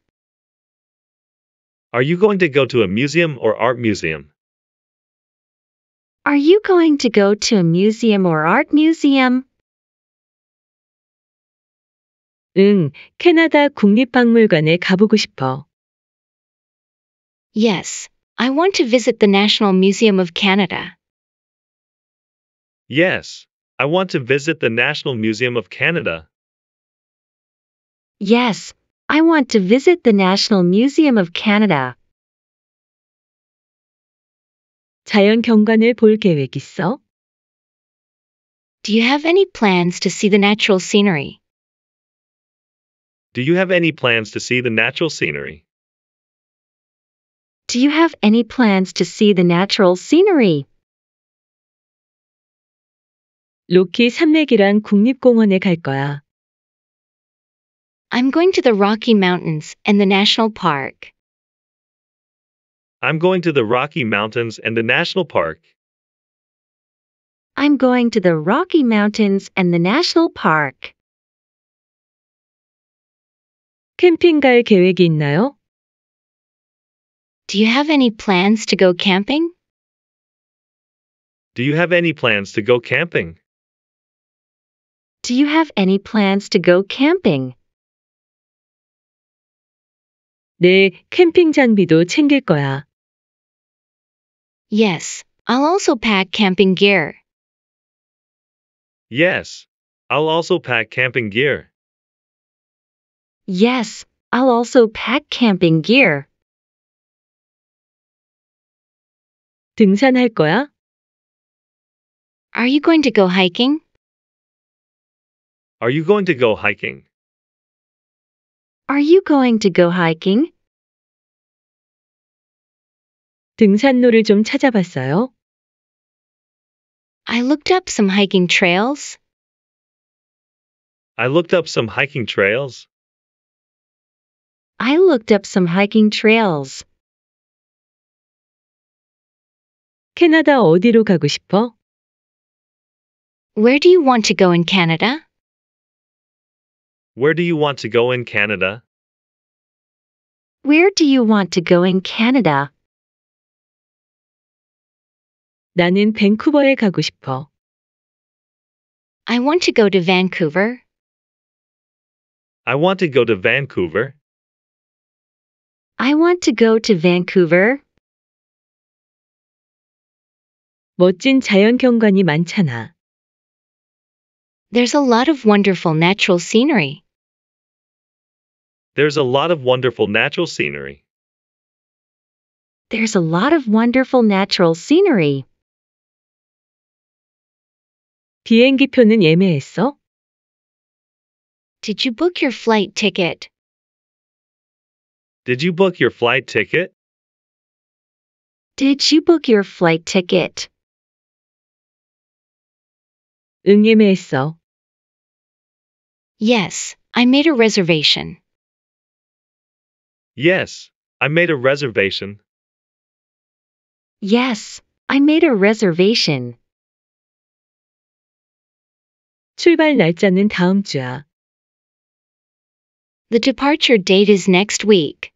Are you going to go to a museum or art museum? Are you going to go to a museum or art museum? 응, 캐나다 국립박물관에 가보고 싶어. Yes, I want to visit the National Museum of Canada. Yes, I want to visit the National Museum of Canada. Yes, I want to visit the National Museum of Canada. 자연 경관을 볼 계획 있어? Do you have any plans to see the natural scenery? Do you have any plans to see the natural scenery? Do you have any plans to see the natural scenery? 로키 산맥이란 국립공원에 갈 거야. I'm going to the Rocky Mountains and the National Park. I'm going to the Rocky Mountains and the National Park. I'm going to the Rocky Mountains and the National Park. 캠핑 갈 계획이 있나요? Do you have any plans to go camping? Do you have any plans to go camping? Do you have any plans to go camping? 내 캠핑 장비도 챙길 거야. Yes, I'll also pack camping gear. Yes, I'll also pack camping gear. Yes, I'll also pack camping gear. 등산할 거야? Are you going to go hiking? Are you going to go hiking? Are you going to go hiking? 등산로를 좀 찾아봤어요. I looked up some hiking trails. I looked up some hiking trails. I looked up some hiking trails. 캐나다 어디로 가고 싶어? Where do you want to go in Canada? Where do you want to go in Canada? Where do you want to go in Canada? 나는 밴쿠버에 가고 싶어. I want to go to Vancouver. I want to go to Vancouver. I want to go to Vancouver. 멋진 자연 경관이 많잖아. There's a lot of wonderful natural scenery. There's a lot of wonderful natural scenery. There's a lot of wonderful natural scenery. 비행기표는 예매했어? Did you book your flight ticket? Did you book your flight ticket? Did you book your flight ticket? 응 예매했어. Yes, I made a reservation. Yes, I made a reservation. Yes, I made a reservation. 출발 날짜는 다음 주야. The departure date is next week.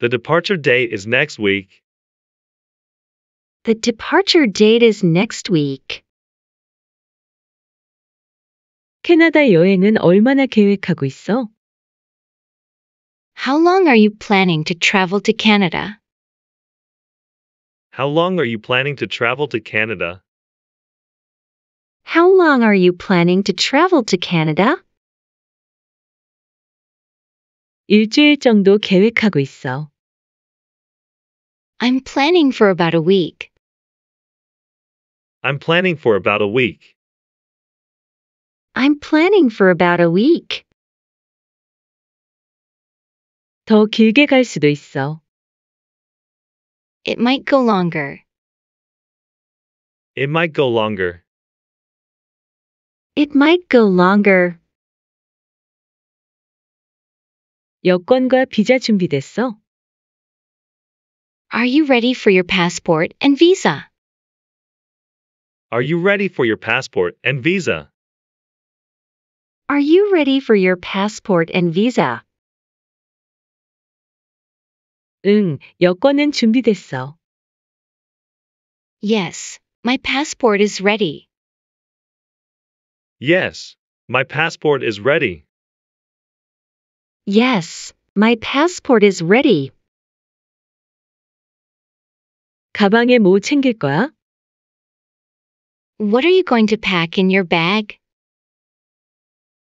The departure date is next week. The departure date is next week. 캐나다 여행은 얼마나 계획하고 있어? How long are you planning to travel to Canada? How long are you planning to travel to Canada? How long are you planning to travel to Canada? 일주일 정도 계획하고 있어. I'm planning for about a week. I'm planning for about a week. I'm planning for about a week. 더 길게 갈 수도 있어. It might go longer. It might go longer. It might go longer. 여권과 비자 준비됐어? Are you ready for your passport and visa? Are you ready for your passport and visa? Are you ready for your passport and visa? 응, 여권은 준비됐어. Yes, my passport is ready. Yes, my passport is ready. Yes, my passport is ready. 가방에 뭐 챙길 거야? What are you going to pack in your bag?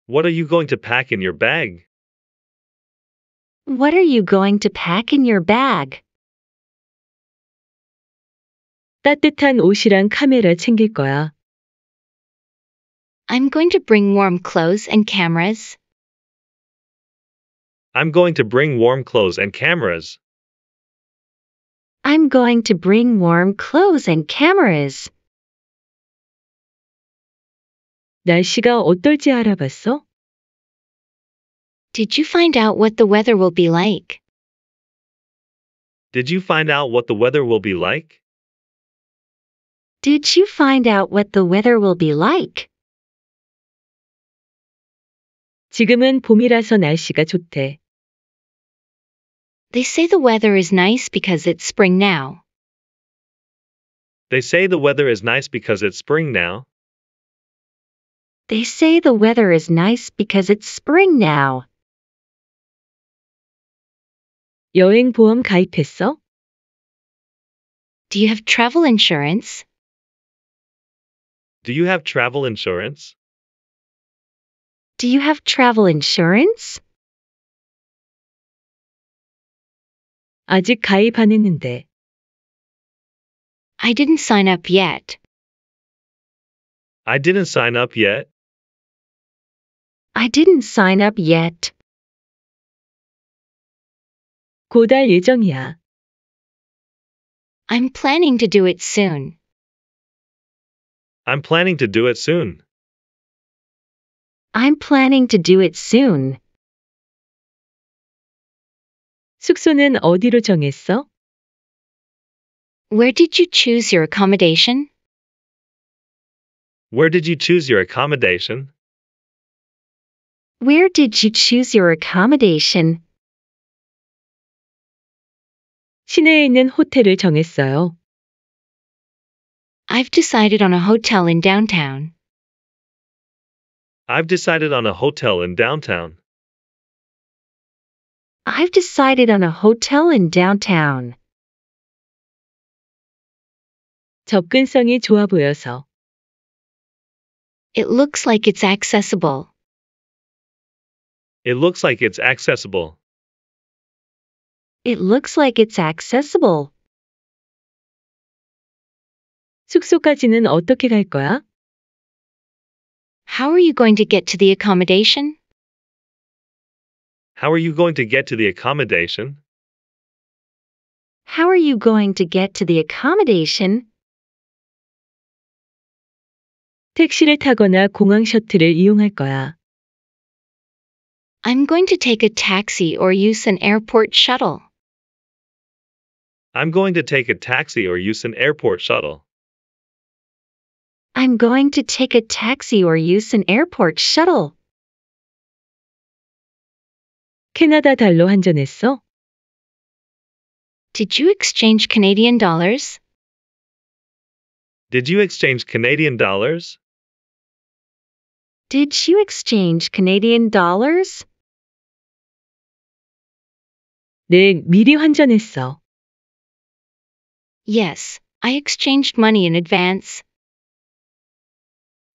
What are you going to pack in your bag? what are you going to pack in your bag? 따뜻한 옷이랑 카메라 챙길 거야. I'm going to bring warm clothes and cameras. I'm going to bring warm clothes and cameras. I'm going to bring warm clothes and cameras. 날씨가 어떨지 알아봤어? Did you find out what the weather will be like? Did you find out what the weather will be like? Did you find out what the weather will be like? 지금은 봄이라서 날씨가 좋대. They say the weather is nice because it's spring now. They say the weather is nice because it's spring now. They say the weather is nice because it's spring now. 여행 보험 가입했어? Do you have travel insurance? Do you have travel insurance? Do you have travel insurance? 아직 가입 안 했는데. I didn't sign up yet. I didn't sign up yet. I didn't sign up yet. 곧할 예정이야. I'm planning to do it soon. I'm planning to do it soon. I'm planning to do it soon. 숙소는 어디로 정했어? Where did you choose your accommodation? Where did you choose your accommodation? Where did you choose your accommodation? 시내에 있는 호텔을 정했어요. I've decided on a hotel in downtown. I've decided on a hotel in downtown. I've decided on a hotel in downtown. 접근성이 좋아 보여서. It looks like it's accessible. It looks like it's accessible. It looks like it's accessible. 숙소까지는 어떻게 갈 거야? How are you going to get to the accommodation? How are you going to get to the accommodation? How are you going to get to the accommodation? 택시를 타거나 공항 셔틀을 이용할 거야. I'm going to take a taxi or use an airport shuttle. I'm going to take a taxi or use an airport shuttle. I'm going to take a taxi or use an airport shuttle. 캐나다 달러 환전했어? Did you exchange Canadian dollars? Did you exchange Canadian dollars? Did you exchange Canadian dollars? 네, 미리 환전했어. Yes, I exchanged money in advance.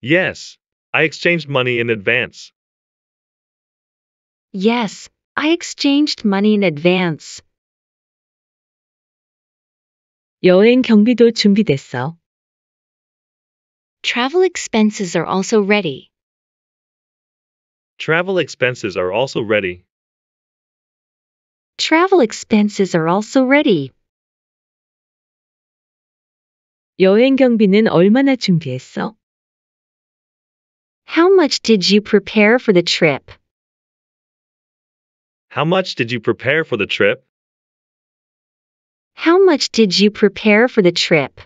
Yes, I exchanged money in advance. Yes, I exchanged money in advance. 여행 경비도 준비됐어. Travel expenses are also ready. Travel expenses are also ready. Travel expenses are also ready. 여행 경비는 얼마나 준비했어? How much did you prepare for the trip? How much did you prepare for the trip? How much did you prepare for the trip?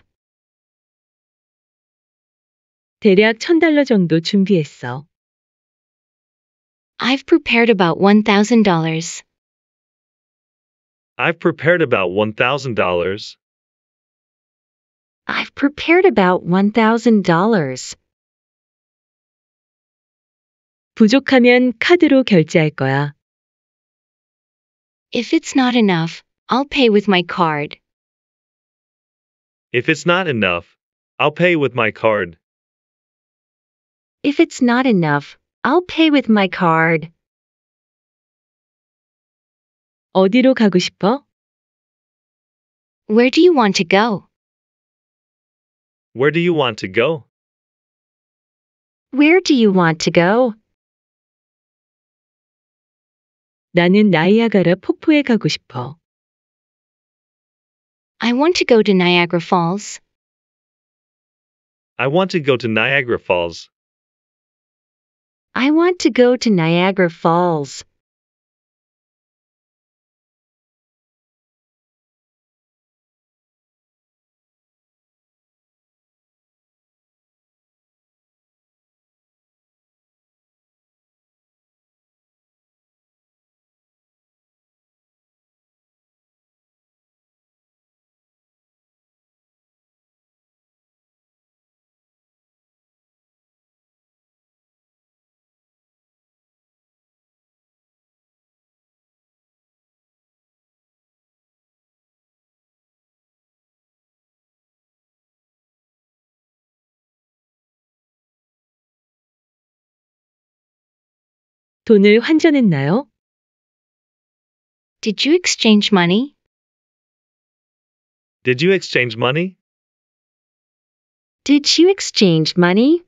대략 1000달러 정도 준비했어. I've prepared about $1,000. I've prepared about $1,000. I've prepared about $1,000. 부족하면 카드로 결제할 거야. If it's not enough, I'll pay with my card. If it's not enough, I'll pay with my card. If it's not enough, I'll pay with my card. 어디로 가고 싶어? Where do you want to go? Where do you want to go? Where do you want to go? 나는 나이아가라 폭포에 가고 싶어. I want to go to Niagara Falls. I want to go to Niagara Falls. I want to go to Niagara Falls. 돈을 환전했나요? Did you exchange money? Did you exchange money? Did you exchange money?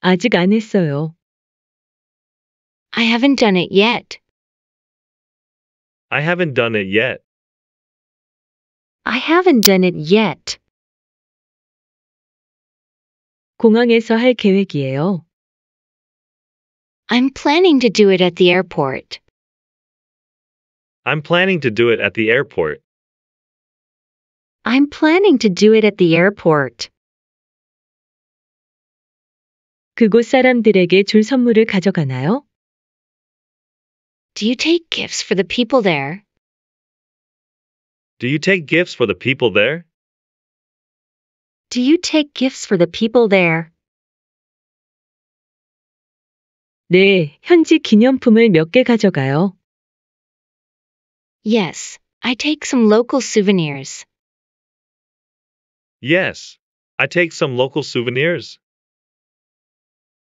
아직 안 했어요. I haven't done it yet. I haven't done it yet. I haven't done it yet. 공항에서 할 계획이에요. I'm planning to do it at the airport. I'm planning to do it at the airport. I'm planning to do it at the airport. 그곳 사람들에게 줄 선물을 가져가나요? Do you take gifts for the people there? Do you take gifts for the people there? Do you take gifts for the people there? 네, 현지 기념품을 몇 개 가져가요. Yes, I take some local souvenirs. Yes, I take some local souvenirs.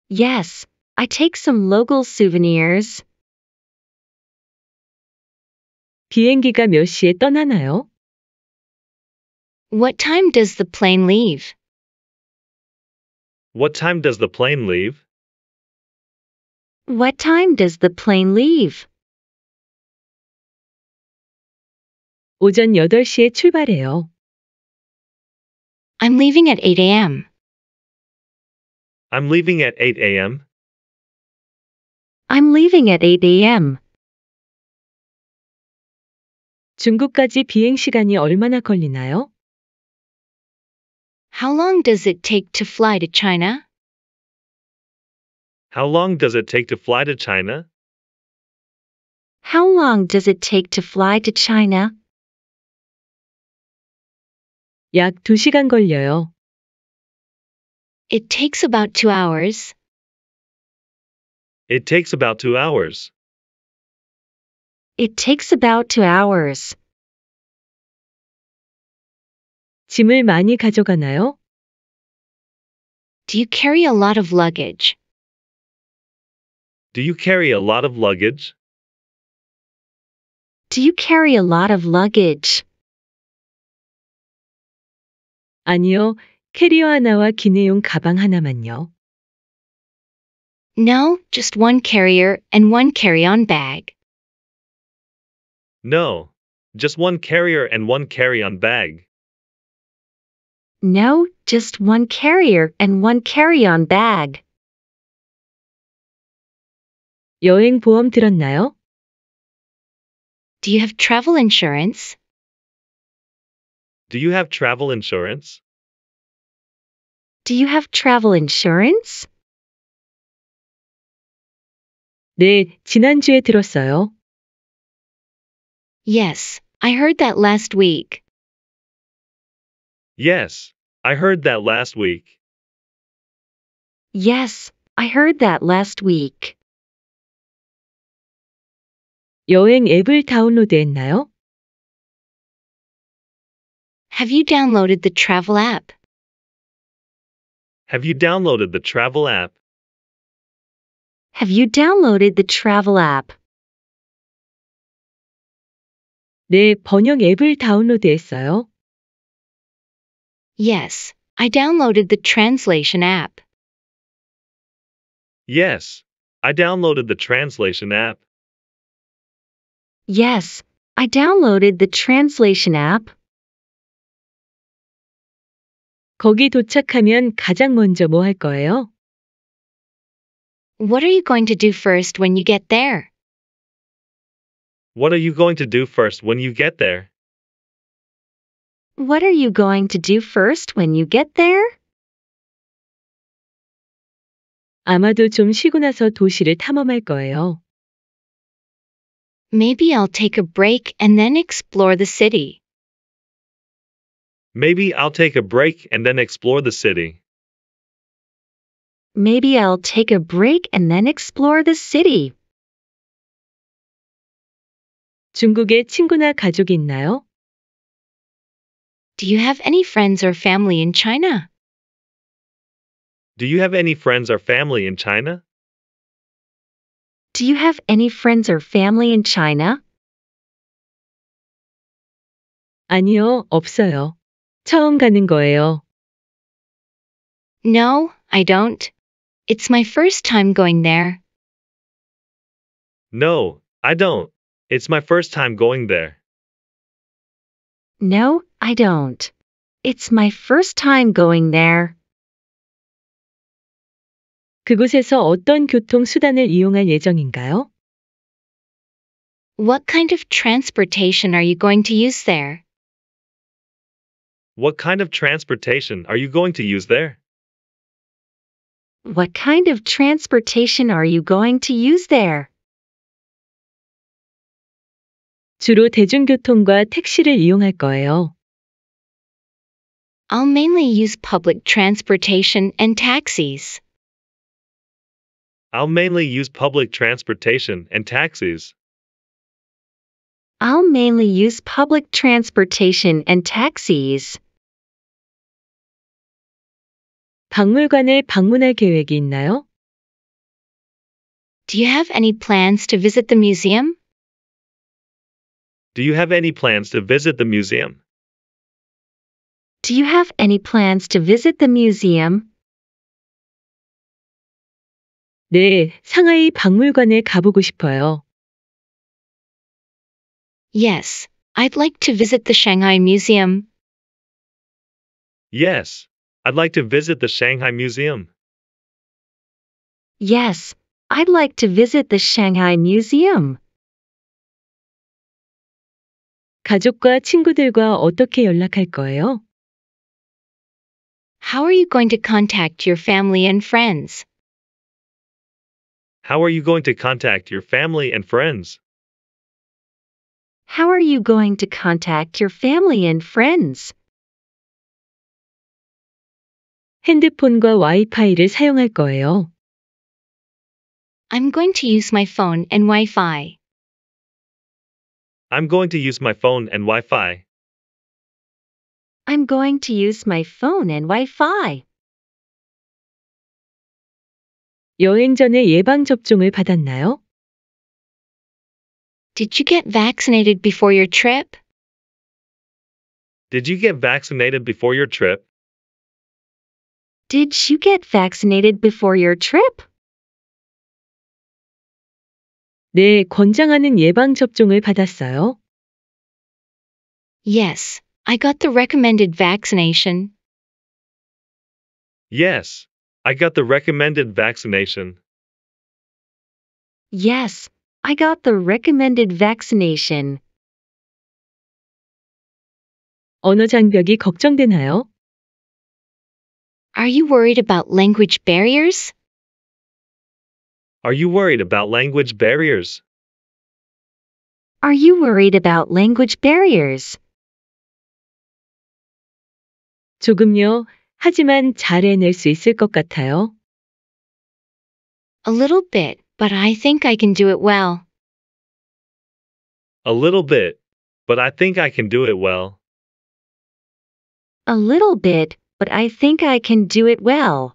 Yes, I take some local souvenirs. 비행기가 몇 시에 떠나나요? What time does the plane leave? What time does the plane leave? what time does the plane leave? 오전 8시에 출발해요. I'm leaving at 8 a.m. I'm leaving at 8 a.m. I'm leaving at 8 a.m. 중국까지 비행 시간이 얼마나 걸리나요? How long does it take to fly to China? How long does it take to fly to China? How long does it take to fly to China? 약 2시간 걸려요. It takes about two hours. It takes about two hours. It takes about two hours. 짐을 많이 가져가나요? Do you carry a lot of luggage? Do you carry a lot of luggage? Do you carry a lot of luggage? 아니요, 캐리어 하나와 기내용 가방 하나만요. No, just one carrier and one carry-on bag. No, just one carrier and one carry-on bag. No, just one carrier and one carry-on bag. 여행 보험 들었나요? Do you have travel insurance? Do you have travel insurance? Do you have travel insurance? 네, 지난주에 들었어요. Yes, I heard that last week. Yes, I heard that last week. Yes, I heard that last week. 여행 앱을 다운로드했나요? Have you downloaded the travel app? Have you downloaded the travel app? Have you downloaded the travel app? 네, 번역 앱을 다운로드했어요. Yes, I downloaded the translation app. Yes, I downloaded the translation app. Yes, I downloaded the translation app. 거기 도착하면 가장 먼저 거예요? What are you going to do first when you get there? What are you going to do first when you get there? What are you going to do first when you get there? 아마도 좀 쉬고 나서 도시를 탐험할 거예요. Maybe I'll take a break and then explore the city. Maybe I'll take a break and then explore the city. Maybe I'll take a break and then explore the city. 중국에 친구나 있나요? Do you have any friends or family in China? Do you have any friends or family in China? do you have any friends or family in China? 아니요, 없어요. 처음 가는 거예요. No, I don't. It's my first time going there. No, I don't. It's my first time going there. No, I don't. It's my first time going there. 그곳에서 어떤 교통 이용할 예정인가요? What kind of transportation are you going to use there? What kind of transportation are you going to use there? What kind of transportation are you going to use there? 주로 대중교통과 택시를 이용할 거예요. I'll mainly use public transportation and taxis. I'll mainly use public transportation and taxis. I'll mainly use public transportation and taxis. 박물관을 방문할 계획이 있나요? Do you have any plans to visit the museum? Do you have any plans to visit the museum? Do you have any plans to visit the museum? 네, 상하이 박물관에 가보고 싶어요. Yes, I'd like to visit the Shanghai Museum. Yes, I'd like to visit the Shanghai Museum. Yes, I'd like to visit the Shanghai Museum. 가족과 친구들과 어떻게 연락할 거예요? How are you going to contact your family and friends? How are you going to contact your family and friends? How are you going to contact your family and friends? 핸드폰과 와이파이를 사용할 거예요. I'm going to use my phone and Wi-Fi. I'm going to use my phone and Wi-Fi. I'm going to use my phone and Wi-Fi. 여행 전에 예방 접종을 받았나요? Did you get vaccinated before your trip? Did you get vaccinated before your trip? Did you get vaccinated before your trip? 네, 권장하는 예방 접종을 받았어요. Yes, I got the recommended vaccination. Yes, I got the recommended vaccination. Yes, I got the recommended vaccination. 언어 장벽이 걱정되나요? Are you worried about language barriers? Are you worried about language barriers? Are you worried about language barriers? 조금요. 하지만 잘 해낼 수 있을 것 같아요. A little bit, but I think I can do it well. A little bit, but I think I can do it well. A little bit, but I think I can do it well.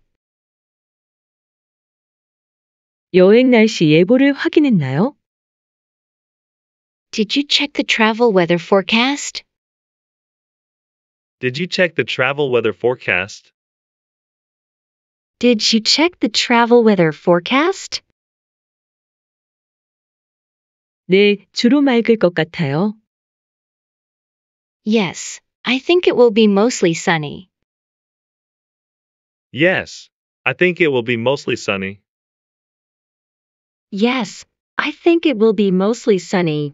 여행 날씨 예보를 확인했나요? Did you check the travel weather forecast? Did you check the travel weather forecast? Did you check the travel weather forecast? 네, 주로 맑을 것 같아요. Yes, I think it will be mostly sunny. Yes, I think it will be mostly sunny. Yes, I think it will be mostly sunny.